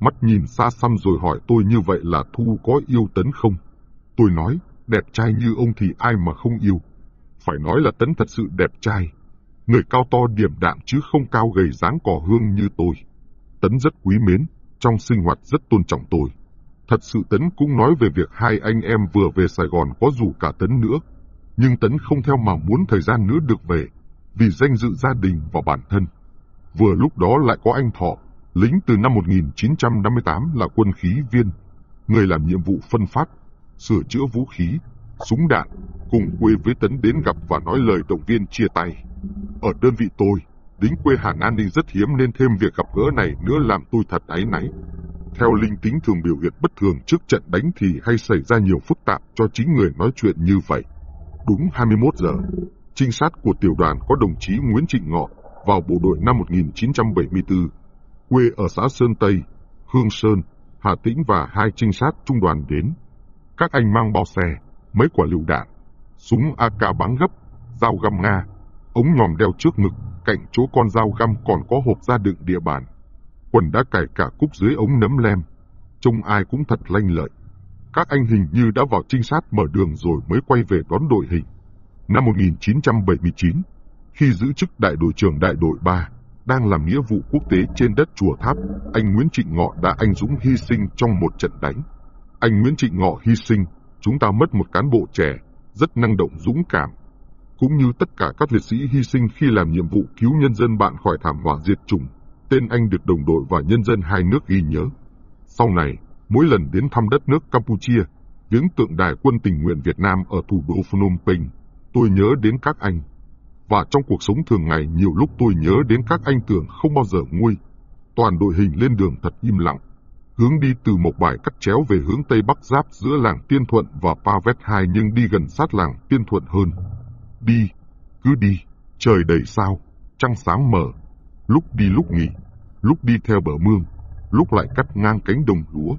mắt nhìn xa xăm rồi hỏi tôi như vậy là Thu có yêu Tấn không? Tôi nói, đẹp trai như ông thì ai mà không yêu phải nói là Tấn thật sự đẹp trai. Người cao to điềm đạm chứ không cao gầy dáng cỏ hương như tôi. Tấn rất quý mến, trong sinh hoạt rất tôn trọng tôi. Thật sự Tấn cũng nói về việc hai anh em vừa về Sài Gòn có rủ cả Tấn nữa. Nhưng Tấn không theo mà muốn thời gian nữa được về, vì danh dự gia đình và bản thân. Vừa lúc đó lại có anh Thọ, lính từ năm 1958 là quân khí viên, người làm nhiệm vụ phân phát, sửa chữa vũ khí, súng đạn cùng quê với Tấn đến gặp và nói lời động viên chia tay. Ở đơn vị tôi, lính quê Hà Nam đi rất hiếm nên thêm việc gặp gỡ này nữa làm tôi thật áy náy. Theo linh tính thường biểu hiện bất thường trước trận đánh thì hay xảy ra nhiều phức tạp cho chính người nói chuyện như vậy. Đúng 21 giờ, trinh sát của tiểu đoàn có đồng chí Nguyễn Trịnh Ngọ vào bộ đội năm 1974, quê ở xã Sơn Tây, Hương Sơn, Hà Tĩnh và hai trinh sát trung đoàn đến. Các anh mang bao xe, mấy quả lựu đạn, súng AK bắn gấp, dao găm Nga, ống nhòm đeo trước ngực, cạnh chỗ con dao găm còn có hộp da đựng địa bàn. Quần đã cài cả cúc dưới ống nấm lem, trông ai cũng thật lanh lợi. Các anh hình như đã vào trinh sát mở đường rồi mới quay về đón đội hình. Năm 1979, khi giữ chức đại đội trưởng đại đội 3, đang làm nghĩa vụ quốc tế trên đất Chùa Tháp, anh Nguyễn Trịnh Ngọ đã anh dũng hy sinh trong một trận đánh. Anh Nguyễn Trịnh Ngọ hy sinh Chúng ta mất một cán bộ trẻ, rất năng động dũng cảm, cũng như tất cả các liệt sĩ hy sinh khi làm nhiệm vụ cứu nhân dân bạn khỏi thảm họa diệt chủng. Tên anh được đồng đội và nhân dân hai nước ghi nhớ. Sau này, mỗi lần đến thăm đất nước Campuchia, những tượng đài quân tình nguyện Việt Nam ở thủ đô Phnom Penh, tôi nhớ đến các anh. Và trong cuộc sống thường ngày nhiều lúc tôi nhớ đến các anh tưởng không bao giờ nguôi. Toàn đội hình lên đường thật im lặng hướng đi từ một bãi cắt chéo về hướng Tây Bắc giáp giữa làng Tiên Thuận và Pavet 2 nhưng đi gần sát làng Tiên Thuận hơn. Đi, cứ đi, trời đầy sao, trăng sáng mờ, lúc đi lúc nghỉ, lúc đi theo bờ mương, lúc lại cắt ngang cánh đồng lúa.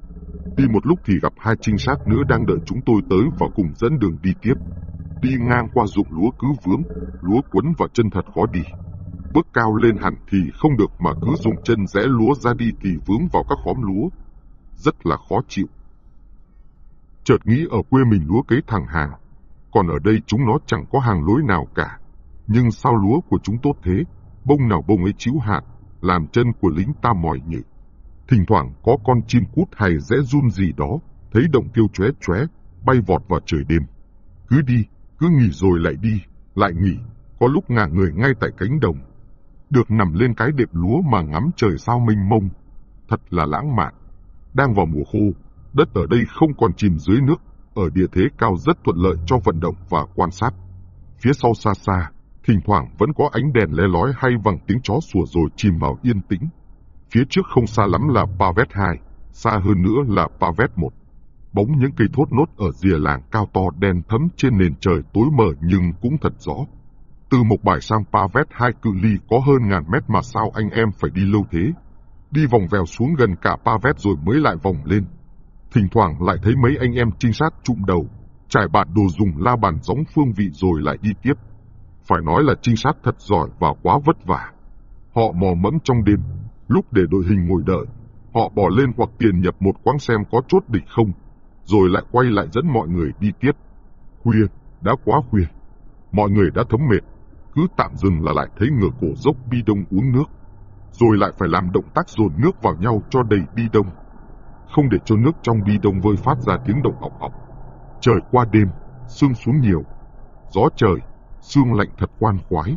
Đi một lúc thì gặp hai trinh sát nữa đang đợi chúng tôi tới và cùng dẫn đường đi tiếp. Đi ngang qua ruộng lúa cứ vướng, lúa quấn vào chân thật khó đi bước cao lên hẳn thì không được mà cứ dùng chân rẽ lúa ra đi thì vướng vào các khóm lúa rất là khó chịu. Chợt nghĩ ở quê mình lúa cấy thẳng hàng, còn ở đây chúng nó chẳng có hàng lối nào cả. Nhưng sao lúa của chúng tốt thế, bông nào bông ấy chiếu hạt, làm chân của lính ta mỏi nhỉ. Thỉnh thoảng có con chim cút hay rẽ run gì đó, thấy động tiêu chóe chóe, bay vọt vào trời đêm. Cứ đi, cứ nghỉ rồi lại đi, lại nghỉ, có lúc ngả người ngay tại cánh đồng. Được nằm lên cái đệm lúa mà ngắm trời sao mênh mông, thật là lãng mạn. Đang vào mùa khô, đất ở đây không còn chìm dưới nước, ở địa thế cao rất thuận lợi cho vận động và quan sát. Phía sau xa xa, thỉnh thoảng vẫn có ánh đèn lé lói hay vẳng tiếng chó sủa rồi chìm vào yên tĩnh. Phía trước không xa lắm là Pavet 2, xa hơn nữa là Pavet 1. Bóng những cây thốt nốt ở rìa làng cao to đen thấm trên nền trời tối mờ nhưng cũng thật rõ. Từ một bài sang Pavet 2 cự ly có hơn ngàn mét mà sao anh em phải đi lâu thế, đi vòng vèo xuống gần cả vét rồi mới lại vòng lên. Thỉnh thoảng lại thấy mấy anh em trinh sát trụm đầu, trải bản đồ dùng la bàn gióng phương vị rồi lại đi tiếp. Phải nói là trinh sát thật giỏi và quá vất vả. Họ mò mẫm trong đêm, lúc để đội hình ngồi đợi, họ bỏ lên hoặc tiền nhập một quãng xem có chốt địch không, rồi lại quay lại dẫn mọi người đi tiếp. Khuya, đã quá khuya. Mọi người đã thấm mệt, cứ tạm dừng là lại thấy ngửa cổ dốc bi đông uống nước rồi lại phải làm động tác dồn nước vào nhau cho đầy bi đông, không để cho nước trong bi đông vơi phát ra tiếng động ọc ọc. Trời qua đêm, sương xuống nhiều, gió trời, sương lạnh thật quan khoái.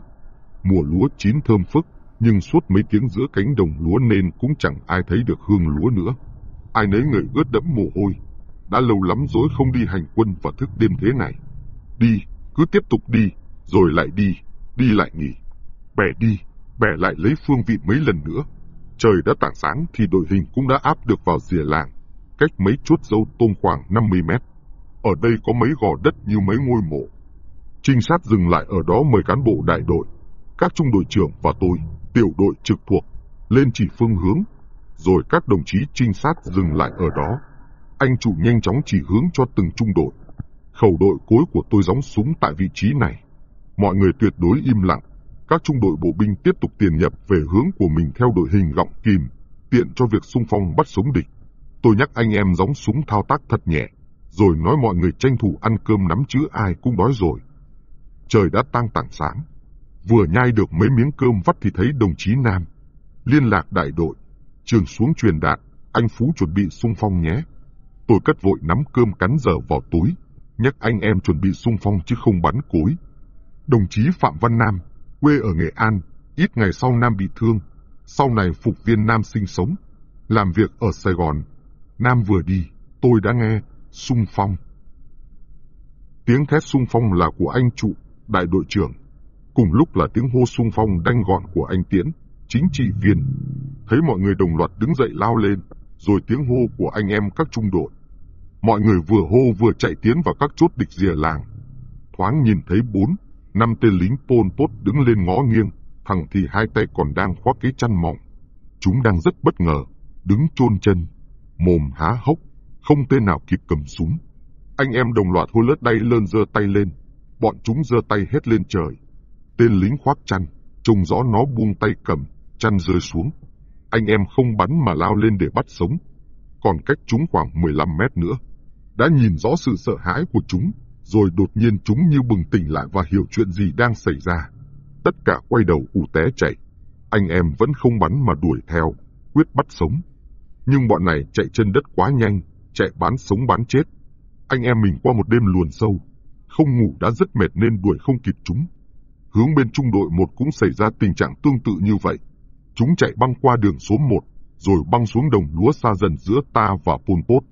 Mùa lúa chín thơm phức, nhưng suốt mấy tiếng giữa cánh đồng lúa nên cũng chẳng ai thấy được hương lúa nữa. Ai nấy người ướt đẫm mồ hôi, đã lâu lắm rồi không đi hành quân và thức đêm thế này. Đi, cứ tiếp tục đi, rồi lại đi, đi lại nghỉ. Bẻ đi, bẻ lại lấy phương vị mấy lần nữa. Trời đã tảng sáng thì đội hình cũng đã áp được vào rìa làng, cách mấy chốt dâu tôm khoảng 50 mét. Ở đây có mấy gò đất như mấy ngôi mộ. Trinh sát dừng lại ở đó mời cán bộ đại đội, các trung đội trưởng và tôi, tiểu đội trực thuộc, lên chỉ phương hướng. Rồi các đồng chí trinh sát dừng lại ở đó. Anh chủ nhanh chóng chỉ hướng cho từng trung đội. Khẩu đội cối của tôi gióng súng tại vị trí này. Mọi người tuyệt đối im lặng các trung đội bộ binh tiếp tục tiền nhập về hướng của mình theo đội hình gọng kìm, tiện cho việc xung phong bắt sống địch. Tôi nhắc anh em gióng súng thao tác thật nhẹ, rồi nói mọi người tranh thủ ăn cơm nắm chữ ai cũng đói rồi. Trời đã tăng tảng sáng. Vừa nhai được mấy miếng cơm vắt thì thấy đồng chí Nam. Liên lạc đại đội, trường xuống truyền đạt, anh Phú chuẩn bị xung phong nhé. Tôi cất vội nắm cơm cắn dở vào túi, nhắc anh em chuẩn bị xung phong chứ không bắn cối. Đồng chí Phạm Văn Nam quê ở Nghệ An, ít ngày sau Nam bị thương, sau này phục viên Nam sinh sống, làm việc ở Sài Gòn. Nam vừa đi, tôi đã nghe sung phong. Tiếng thét sung phong là của anh trụ, đại đội trưởng. Cùng lúc là tiếng hô sung phong đanh gọn của anh Tiễn, chính trị viên. Thấy mọi người đồng loạt đứng dậy lao lên, rồi tiếng hô của anh em các trung đội. Mọi người vừa hô vừa chạy tiến vào các chốt địch rìa làng. Thoáng nhìn thấy bốn, năm tên lính Pol Pot đứng lên ngó nghiêng, thằng thì hai tay còn đang khoác cái chăn mỏng. Chúng đang rất bất ngờ, đứng chôn chân, mồm há hốc, không tên nào kịp cầm súng. Anh em đồng loạt hôi lớt đay lơn giơ tay lên, bọn chúng giơ tay hết lên trời. Tên lính khoác chăn, trông rõ nó buông tay cầm, chăn rơi xuống. Anh em không bắn mà lao lên để bắt sống, còn cách chúng khoảng 15 mét nữa. Đã nhìn rõ sự sợ hãi của chúng, rồi đột nhiên chúng như bừng tỉnh lại và hiểu chuyện gì đang xảy ra. Tất cả quay đầu ù té chạy. Anh em vẫn không bắn mà đuổi theo, quyết bắt sống. Nhưng bọn này chạy chân đất quá nhanh, chạy bán sống bán chết. Anh em mình qua một đêm luồn sâu, không ngủ đã rất mệt nên đuổi không kịp chúng. Hướng bên trung đội một cũng xảy ra tình trạng tương tự như vậy. Chúng chạy băng qua đường số 1, rồi băng xuống đồng lúa xa dần giữa ta và Pol Pot.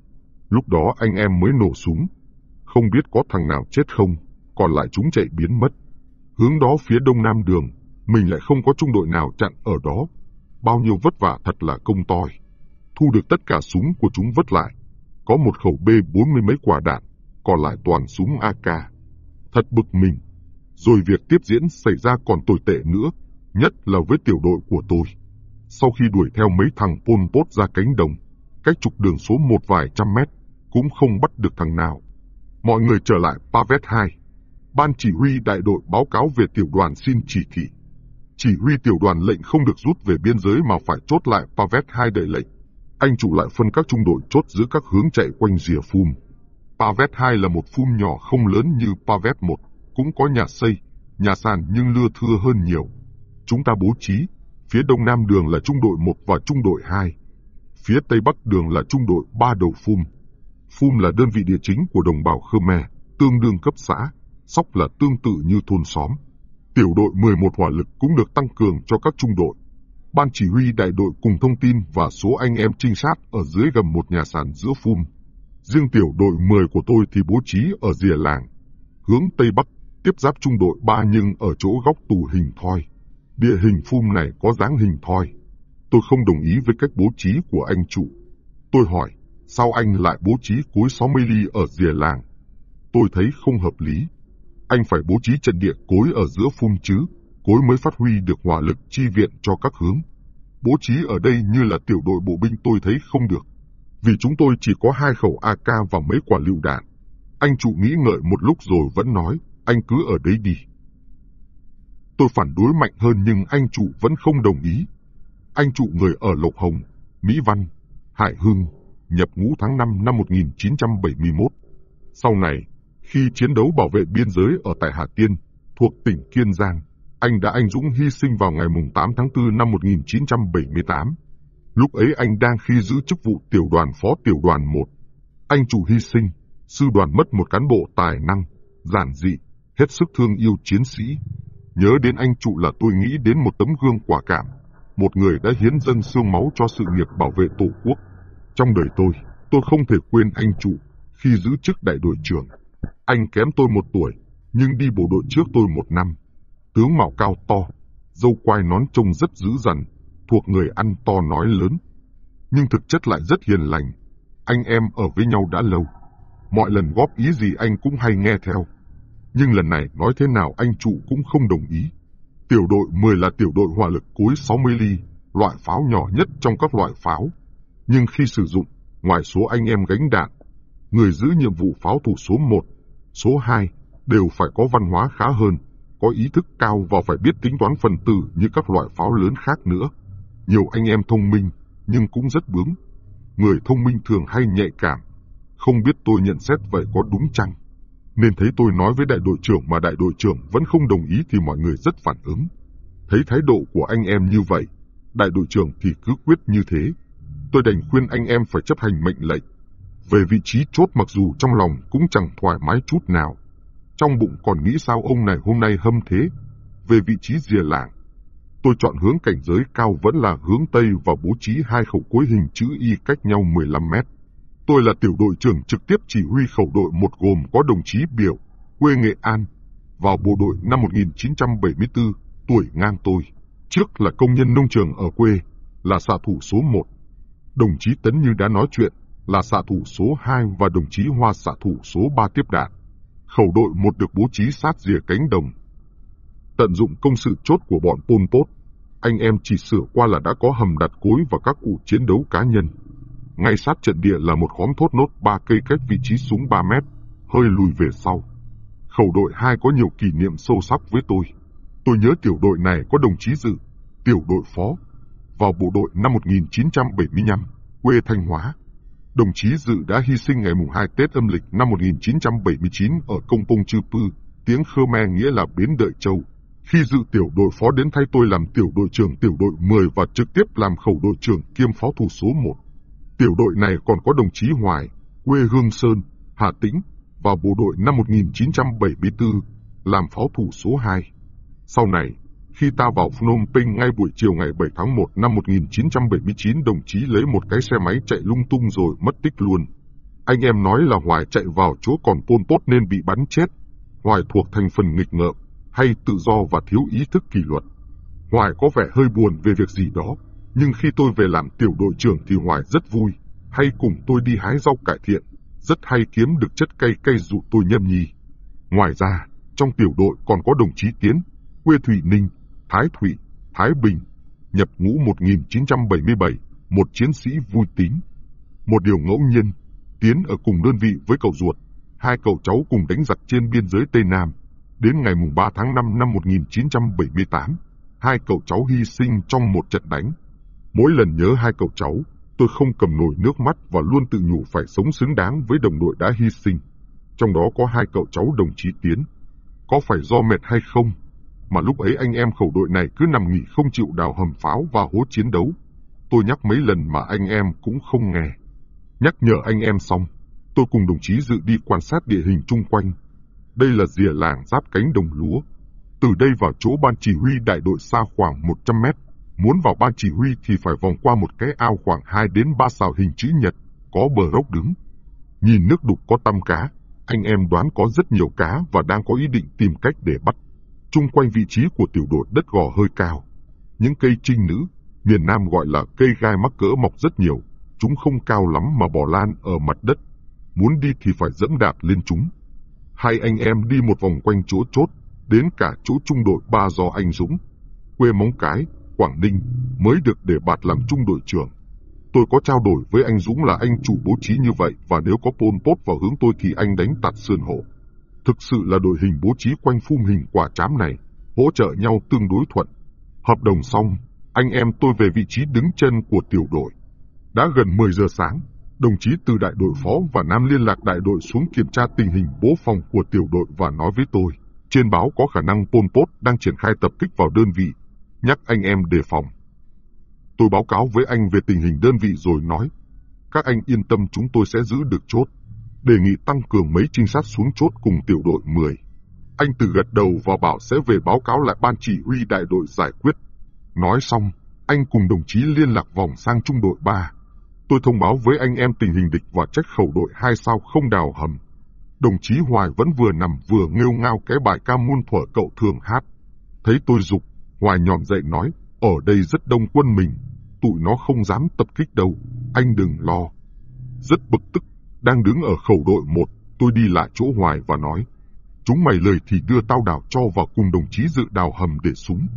Lúc đó anh em mới nổ súng, không biết có thằng nào chết không, còn lại chúng chạy biến mất. Hướng đó phía đông nam đường, mình lại không có trung đội nào chặn ở đó. Bao nhiêu vất vả thật là công toi. Thu được tất cả súng của chúng vất lại. Có một khẩu B-40 mấy quả đạn, còn lại toàn súng AK. Thật bực mình. Rồi việc tiếp diễn xảy ra còn tồi tệ nữa, nhất là với tiểu đội của tôi. Sau khi đuổi theo mấy thằng Pol Pot ra cánh đồng, cách trục đường số một vài trăm mét, cũng không bắt được thằng nào. Mọi người trở lại Pavet 2. Ban chỉ huy đại đội báo cáo về tiểu đoàn xin chỉ thị. Chỉ huy tiểu đoàn lệnh không được rút về biên giới mà phải chốt lại Pavet 2 đợi lệnh. Anh chủ lại phân các trung đội chốt giữa các hướng chạy quanh rìa phum. Pavet 2 là một phum nhỏ không lớn như Pavet 1, cũng có nhà xây, nhà sàn nhưng lưa thưa hơn nhiều. Chúng ta bố trí, phía đông nam đường là trung đội 1 và trung đội 2. Phía tây bắc đường là trung đội 3 đầu phum. Phum là đơn vị địa chính của đồng bào Khmer, tương đương cấp xã, Sóc là tương tự như thôn xóm. Tiểu đội 11 hỏa lực cũng được tăng cường cho các trung đội. Ban chỉ huy đại đội cùng thông tin và số anh em trinh sát ở dưới gầm một nhà sàn giữa Phum. Riêng tiểu đội 10 của tôi thì bố trí ở rìa làng, hướng Tây Bắc, tiếp giáp trung đội 3 nhưng ở chỗ góc tù hình thoi. Địa hình Phum này có dáng hình thoi. Tôi không đồng ý với cách bố trí của anh trụ. Tôi hỏi, Sao anh lại bố trí cối 60 ly ở rìa làng? Tôi thấy không hợp lý. Anh phải bố trí trận địa cối ở giữa phun chứ, cối mới phát huy được hỏa lực chi viện cho các hướng. Bố trí ở đây như là tiểu đội bộ binh tôi thấy không được, vì chúng tôi chỉ có hai khẩu AK và mấy quả lựu đạn. Anh trụ nghĩ ngợi một lúc rồi vẫn nói, anh cứ ở đây đi. Tôi phản đối mạnh hơn nhưng anh trụ vẫn không đồng ý. Anh trụ người ở Lộc Hồng, Mỹ Văn, Hải Hưng, nhập ngũ tháng 5 năm 1971. Sau này, khi chiến đấu bảo vệ biên giới ở tại Hà Tiên, thuộc tỉnh Kiên Giang, anh đã anh dũng hy sinh vào ngày 8 tháng 4 năm 1978. Lúc ấy anh đang khi giữ chức vụ tiểu đoàn phó tiểu đoàn 1. Anh chủ hy sinh, sư đoàn mất một cán bộ tài năng, giản dị, hết sức thương yêu chiến sĩ. Nhớ đến anh trụ là tôi nghĩ đến một tấm gương quả cảm, một người đã hiến dâng xương máu cho sự nghiệp bảo vệ tổ quốc. Trong đời tôi, tôi không thể quên anh trụ khi giữ chức đại đội trưởng. Anh kém tôi một tuổi, nhưng đi bộ đội trước tôi một năm. Tướng mạo cao to, dâu quai nón trông rất dữ dằn, thuộc người ăn to nói lớn. Nhưng thực chất lại rất hiền lành. Anh em ở với nhau đã lâu. Mọi lần góp ý gì anh cũng hay nghe theo. Nhưng lần này nói thế nào anh trụ cũng không đồng ý. Tiểu đội 10 là tiểu đội hỏa lực cối 60 ly, loại pháo nhỏ nhất trong các loại pháo nhưng khi sử dụng, ngoài số anh em gánh đạn, người giữ nhiệm vụ pháo thủ số 1, số 2 đều phải có văn hóa khá hơn, có ý thức cao và phải biết tính toán phần tử như các loại pháo lớn khác nữa. Nhiều anh em thông minh, nhưng cũng rất bướng. Người thông minh thường hay nhạy cảm, không biết tôi nhận xét vậy có đúng chăng. Nên thấy tôi nói với đại đội trưởng mà đại đội trưởng vẫn không đồng ý thì mọi người rất phản ứng. Thấy thái độ của anh em như vậy, đại đội trưởng thì cứ quyết như thế, tôi đành khuyên anh em phải chấp hành mệnh lệnh. Về vị trí chốt mặc dù trong lòng cũng chẳng thoải mái chút nào. Trong bụng còn nghĩ sao ông này hôm nay hâm thế. Về vị trí rìa làng, tôi chọn hướng cảnh giới cao vẫn là hướng Tây và bố trí hai khẩu cối hình chữ Y cách nhau 15 mét. Tôi là tiểu đội trưởng trực tiếp chỉ huy khẩu đội một gồm có đồng chí Biểu, quê Nghệ An, vào bộ đội năm 1974, tuổi ngang tôi. Trước là công nhân nông trường ở quê, là xạ thủ số 1. Đồng chí Tấn Như đã nói chuyện là xạ thủ số 2 và đồng chí Hoa xạ thủ số 3 tiếp đạn. Khẩu đội một được bố trí sát rìa cánh đồng. Tận dụng công sự chốt của bọn Pol Pot, anh em chỉ sửa qua là đã có hầm đặt cối và các cụ chiến đấu cá nhân. Ngay sát trận địa là một khóm thốt nốt ba cây cách vị trí súng 3 mét, hơi lùi về sau. Khẩu đội 2 có nhiều kỷ niệm sâu sắc với tôi. Tôi nhớ tiểu đội này có đồng chí dự, tiểu đội phó, vào bộ đội năm 1975, quê Thanh Hóa. Đồng chí Dự đã hy sinh ngày 2 Tết âm lịch năm 1979 ở Công Pông Chư Pư, tiếng Khmer nghĩa là Bến Đợi Châu. Khi Dự tiểu đội phó đến thay tôi làm tiểu đội trưởng tiểu đội 10 và trực tiếp làm khẩu đội trưởng kiêm phó thủ số 1. Tiểu đội này còn có đồng chí Hoài, quê Hương Sơn, Hà Tĩnh, vào bộ đội năm 1974, làm phó thủ số 2. Sau này, khi ta vào Phnom Penh ngay buổi chiều ngày 7 tháng 1 năm 1979, đồng chí lấy một cái xe máy chạy lung tung rồi mất tích luôn. Anh em nói là Hoài chạy vào chỗ còn Pol Pot nên bị bắn chết. Hoài thuộc thành phần nghịch ngợm, hay tự do và thiếu ý thức kỷ luật. Hoài có vẻ hơi buồn về việc gì đó, nhưng khi tôi về làm tiểu đội trưởng thì Hoài rất vui, hay cùng tôi đi hái rau cải thiện, rất hay kiếm được chất cay cay dụ tôi nhâm nhi. Ngoài ra, trong tiểu đội còn có đồng chí Tiến, quê Thủy Ninh, Thái Thụy, Thái Bình, nhập ngũ 1977, một chiến sĩ vui tính. Một điều ngẫu nhiên, Tiến ở cùng đơn vị với cậu ruột, hai cậu cháu cùng đánh giặc trên biên giới Tây Nam. Đến ngày 3 tháng 5 năm 1978, hai cậu cháu hy sinh trong một trận đánh. Mỗi lần nhớ hai cậu cháu, tôi không cầm nổi nước mắt và luôn tự nhủ phải sống xứng đáng với đồng đội đã hy sinh. Trong đó có hai cậu cháu đồng chí Tiến. Có phải do mệt hay không mà lúc ấy anh em khẩu đội này cứ nằm nghỉ không chịu đào hầm pháo và hố chiến đấu. Tôi nhắc mấy lần mà anh em cũng không nghe. Nhắc nhở anh em xong, tôi cùng đồng chí dự đi quan sát địa hình chung quanh. Đây là rìa làng giáp cánh đồng lúa. Từ đây vào chỗ ban chỉ huy đại đội xa khoảng 100 mét. Muốn vào ban chỉ huy thì phải vòng qua một cái ao khoảng 2 đến 3 xào hình chữ nhật, có bờ rốc đứng. Nhìn nước đục có tăm cá, anh em đoán có rất nhiều cá và đang có ý định tìm cách để bắt chung quanh vị trí của tiểu đội đất gò hơi cao. Những cây trinh nữ, miền Nam gọi là cây gai mắc cỡ mọc rất nhiều. Chúng không cao lắm mà bò lan ở mặt đất. Muốn đi thì phải dẫm đạp lên chúng. Hai anh em đi một vòng quanh chỗ chốt, đến cả chỗ trung đội ba do anh Dũng. Quê Móng Cái, Quảng Ninh mới được để bạt làm trung đội trưởng. Tôi có trao đổi với anh Dũng là anh chủ bố trí như vậy và nếu có Pol Pot vào hướng tôi thì anh đánh tạt sườn hộ thực sự là đội hình bố trí quanh phum hình quả chám này, hỗ trợ nhau tương đối thuận. Hợp đồng xong, anh em tôi về vị trí đứng chân của tiểu đội. Đã gần 10 giờ sáng, đồng chí từ đại đội phó và nam liên lạc đại đội xuống kiểm tra tình hình bố phòng của tiểu đội và nói với tôi. Trên báo có khả năng Pol Pot đang triển khai tập kích vào đơn vị, nhắc anh em đề phòng. Tôi báo cáo với anh về tình hình đơn vị rồi nói, các anh yên tâm chúng tôi sẽ giữ được chốt đề nghị tăng cường mấy trinh sát xuống chốt cùng tiểu đội 10. Anh Từ gật đầu và bảo sẽ về báo cáo lại ban chỉ huy đại đội giải quyết. Nói xong, anh cùng đồng chí liên lạc vòng sang trung đội 3. Tôi thông báo với anh em tình hình địch và trách khẩu đội 2 sao không đào hầm. Đồng chí Hoài vẫn vừa nằm vừa nghêu ngao cái bài ca muôn thuở cậu thường hát. Thấy tôi dục, Hoài nhòm dậy nói, ở đây rất đông quân mình, tụi nó không dám tập kích đâu, anh đừng lo. Rất bực tức đang đứng ở khẩu đội một, tôi đi lại chỗ Hoài và nói, chúng mày lời thì đưa tao đào cho vào cùng đồng chí dự đào hầm để súng.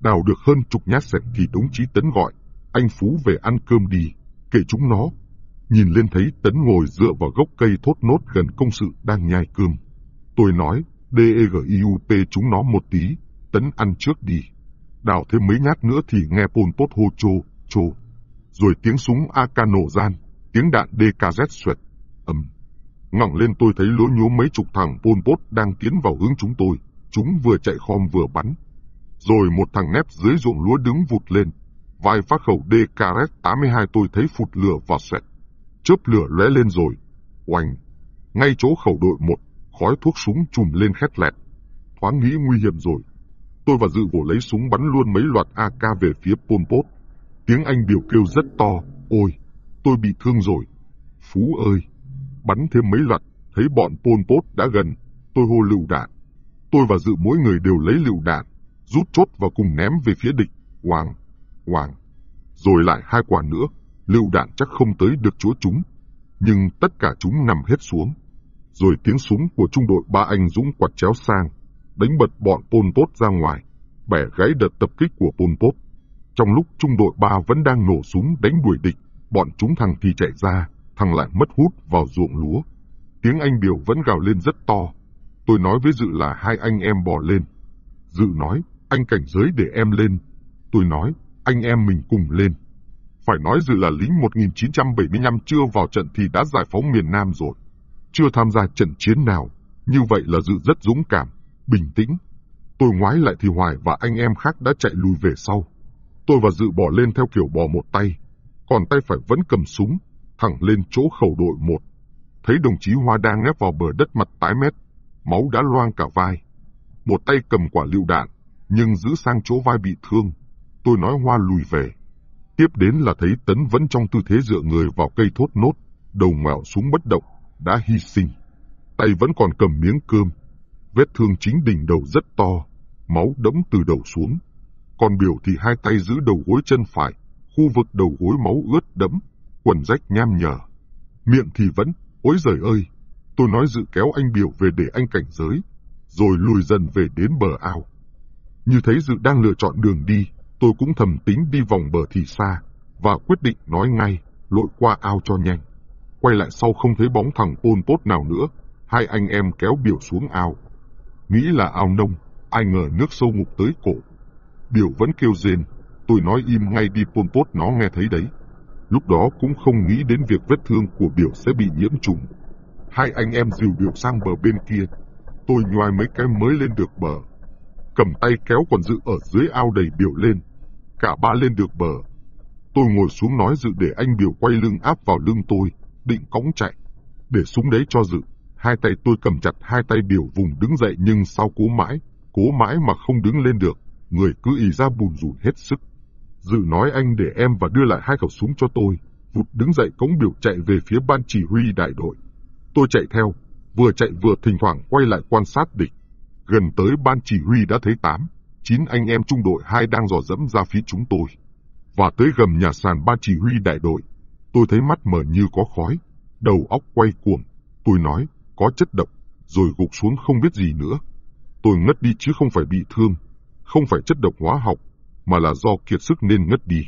Đào được hơn chục nhát sạch thì đồng chí Tấn gọi, anh Phú về ăn cơm đi, kể chúng nó. Nhìn lên thấy Tấn ngồi dựa vào gốc cây thốt nốt gần công sự đang nhai cơm. Tôi nói, d e g i u DEGIUP chúng nó một tí, Tấn ăn trước đi. Đào thêm mấy nhát nữa thì nghe Pol Pot hô chô, chô. Rồi tiếng súng AK nổ gian, tiếng đạn DKZ xoẹt ầm, Ngẳng lên tôi thấy lỗ nhố mấy chục thằng Pol Pot đang tiến vào hướng chúng tôi. Chúng vừa chạy khom vừa bắn. Rồi một thằng nép dưới ruộng lúa đứng vụt lên. Vài phát khẩu DKS-82 tôi thấy phụt lửa và xoẹt. Chớp lửa lóe lên rồi. oanh, Ngay chỗ khẩu đội một, khói thuốc súng chùm lên khét lẹt. Thoáng nghĩ nguy hiểm rồi. Tôi và Dự vỗ lấy súng bắn luôn mấy loạt AK về phía Pol Pot. Tiếng Anh biểu kêu rất to. Ôi, tôi bị thương rồi. Phú ơi! Bắn thêm mấy loạt, thấy bọn Pol Pot đã gần, tôi hô lựu đạn. Tôi và Dự mỗi người đều lấy lựu đạn, rút chốt và cùng ném về phía địch, hoàng, hoàng. Rồi lại hai quả nữa, lựu đạn chắc không tới được chúa chúng, nhưng tất cả chúng nằm hết xuống. Rồi tiếng súng của trung đội ba anh Dũng quạt chéo sang, đánh bật bọn Pol Pot ra ngoài, bẻ gãy đợt tập kích của Pol Pot. Trong lúc trung đội ba vẫn đang nổ súng đánh đuổi địch, bọn chúng thằng thì chạy ra, thằng lại mất hút vào ruộng lúa. Tiếng anh Biểu vẫn gào lên rất to. Tôi nói với Dự là hai anh em bò lên. Dự nói, anh cảnh giới để em lên. Tôi nói, anh em mình cùng lên. Phải nói Dự là lính 1975 chưa vào trận thì đã giải phóng miền Nam rồi. Chưa tham gia trận chiến nào. Như vậy là Dự rất dũng cảm, bình tĩnh. Tôi ngoái lại thì Hoài và anh em khác đã chạy lùi về sau. Tôi và Dự bỏ lên theo kiểu bò một tay, còn tay phải vẫn cầm súng, thẳng lên chỗ khẩu đội một. Thấy đồng chí Hoa đang nép vào bờ đất mặt tái mét, máu đã loang cả vai. Một tay cầm quả lựu đạn, nhưng giữ sang chỗ vai bị thương. Tôi nói Hoa lùi về. Tiếp đến là thấy Tấn vẫn trong tư thế dựa người vào cây thốt nốt, đầu ngạo xuống bất động, đã hy sinh. Tay vẫn còn cầm miếng cơm. Vết thương chính đỉnh đầu rất to, máu đẫm từ đầu xuống. Còn biểu thì hai tay giữ đầu gối chân phải, khu vực đầu gối máu ướt đẫm, quần rách nham nhở. Miệng thì vẫn, ôi giời ơi, tôi nói dự kéo anh biểu về để anh cảnh giới, rồi lùi dần về đến bờ ao. Như thấy dự đang lựa chọn đường đi, tôi cũng thầm tính đi vòng bờ thì xa, và quyết định nói ngay, lội qua ao cho nhanh. Quay lại sau không thấy bóng thằng ôn tốt nào nữa, hai anh em kéo biểu xuống ao. Nghĩ là ao nông, ai ngờ nước sâu ngục tới cổ. Biểu vẫn kêu rên, tôi nói im ngay đi pôn tốt nó nghe thấy đấy lúc đó cũng không nghĩ đến việc vết thương của biểu sẽ bị nhiễm trùng. Hai anh em dìu biểu sang bờ bên kia, tôi nhoai mấy cái mới lên được bờ. Cầm tay kéo còn dự ở dưới ao đầy biểu lên, cả ba lên được bờ. Tôi ngồi xuống nói dự để anh biểu quay lưng áp vào lưng tôi, định cõng chạy. Để súng đấy cho dự, hai tay tôi cầm chặt hai tay biểu vùng đứng dậy nhưng sau cố mãi, cố mãi mà không đứng lên được, người cứ ì ra bùn rủi hết sức. Dự nói anh để em và đưa lại hai khẩu súng cho tôi. Vụt đứng dậy cống biểu chạy về phía ban chỉ huy đại đội. Tôi chạy theo, vừa chạy vừa thỉnh thoảng quay lại quan sát địch. Gần tới ban chỉ huy đã thấy tám, chín anh em trung đội hai đang dò dẫm ra phía chúng tôi. Và tới gầm nhà sàn ban chỉ huy đại đội, tôi thấy mắt mở như có khói, đầu óc quay cuồng. Tôi nói, có chất độc, rồi gục xuống không biết gì nữa. Tôi ngất đi chứ không phải bị thương, không phải chất độc hóa học, mà là do kiệt sức nên ngất đi.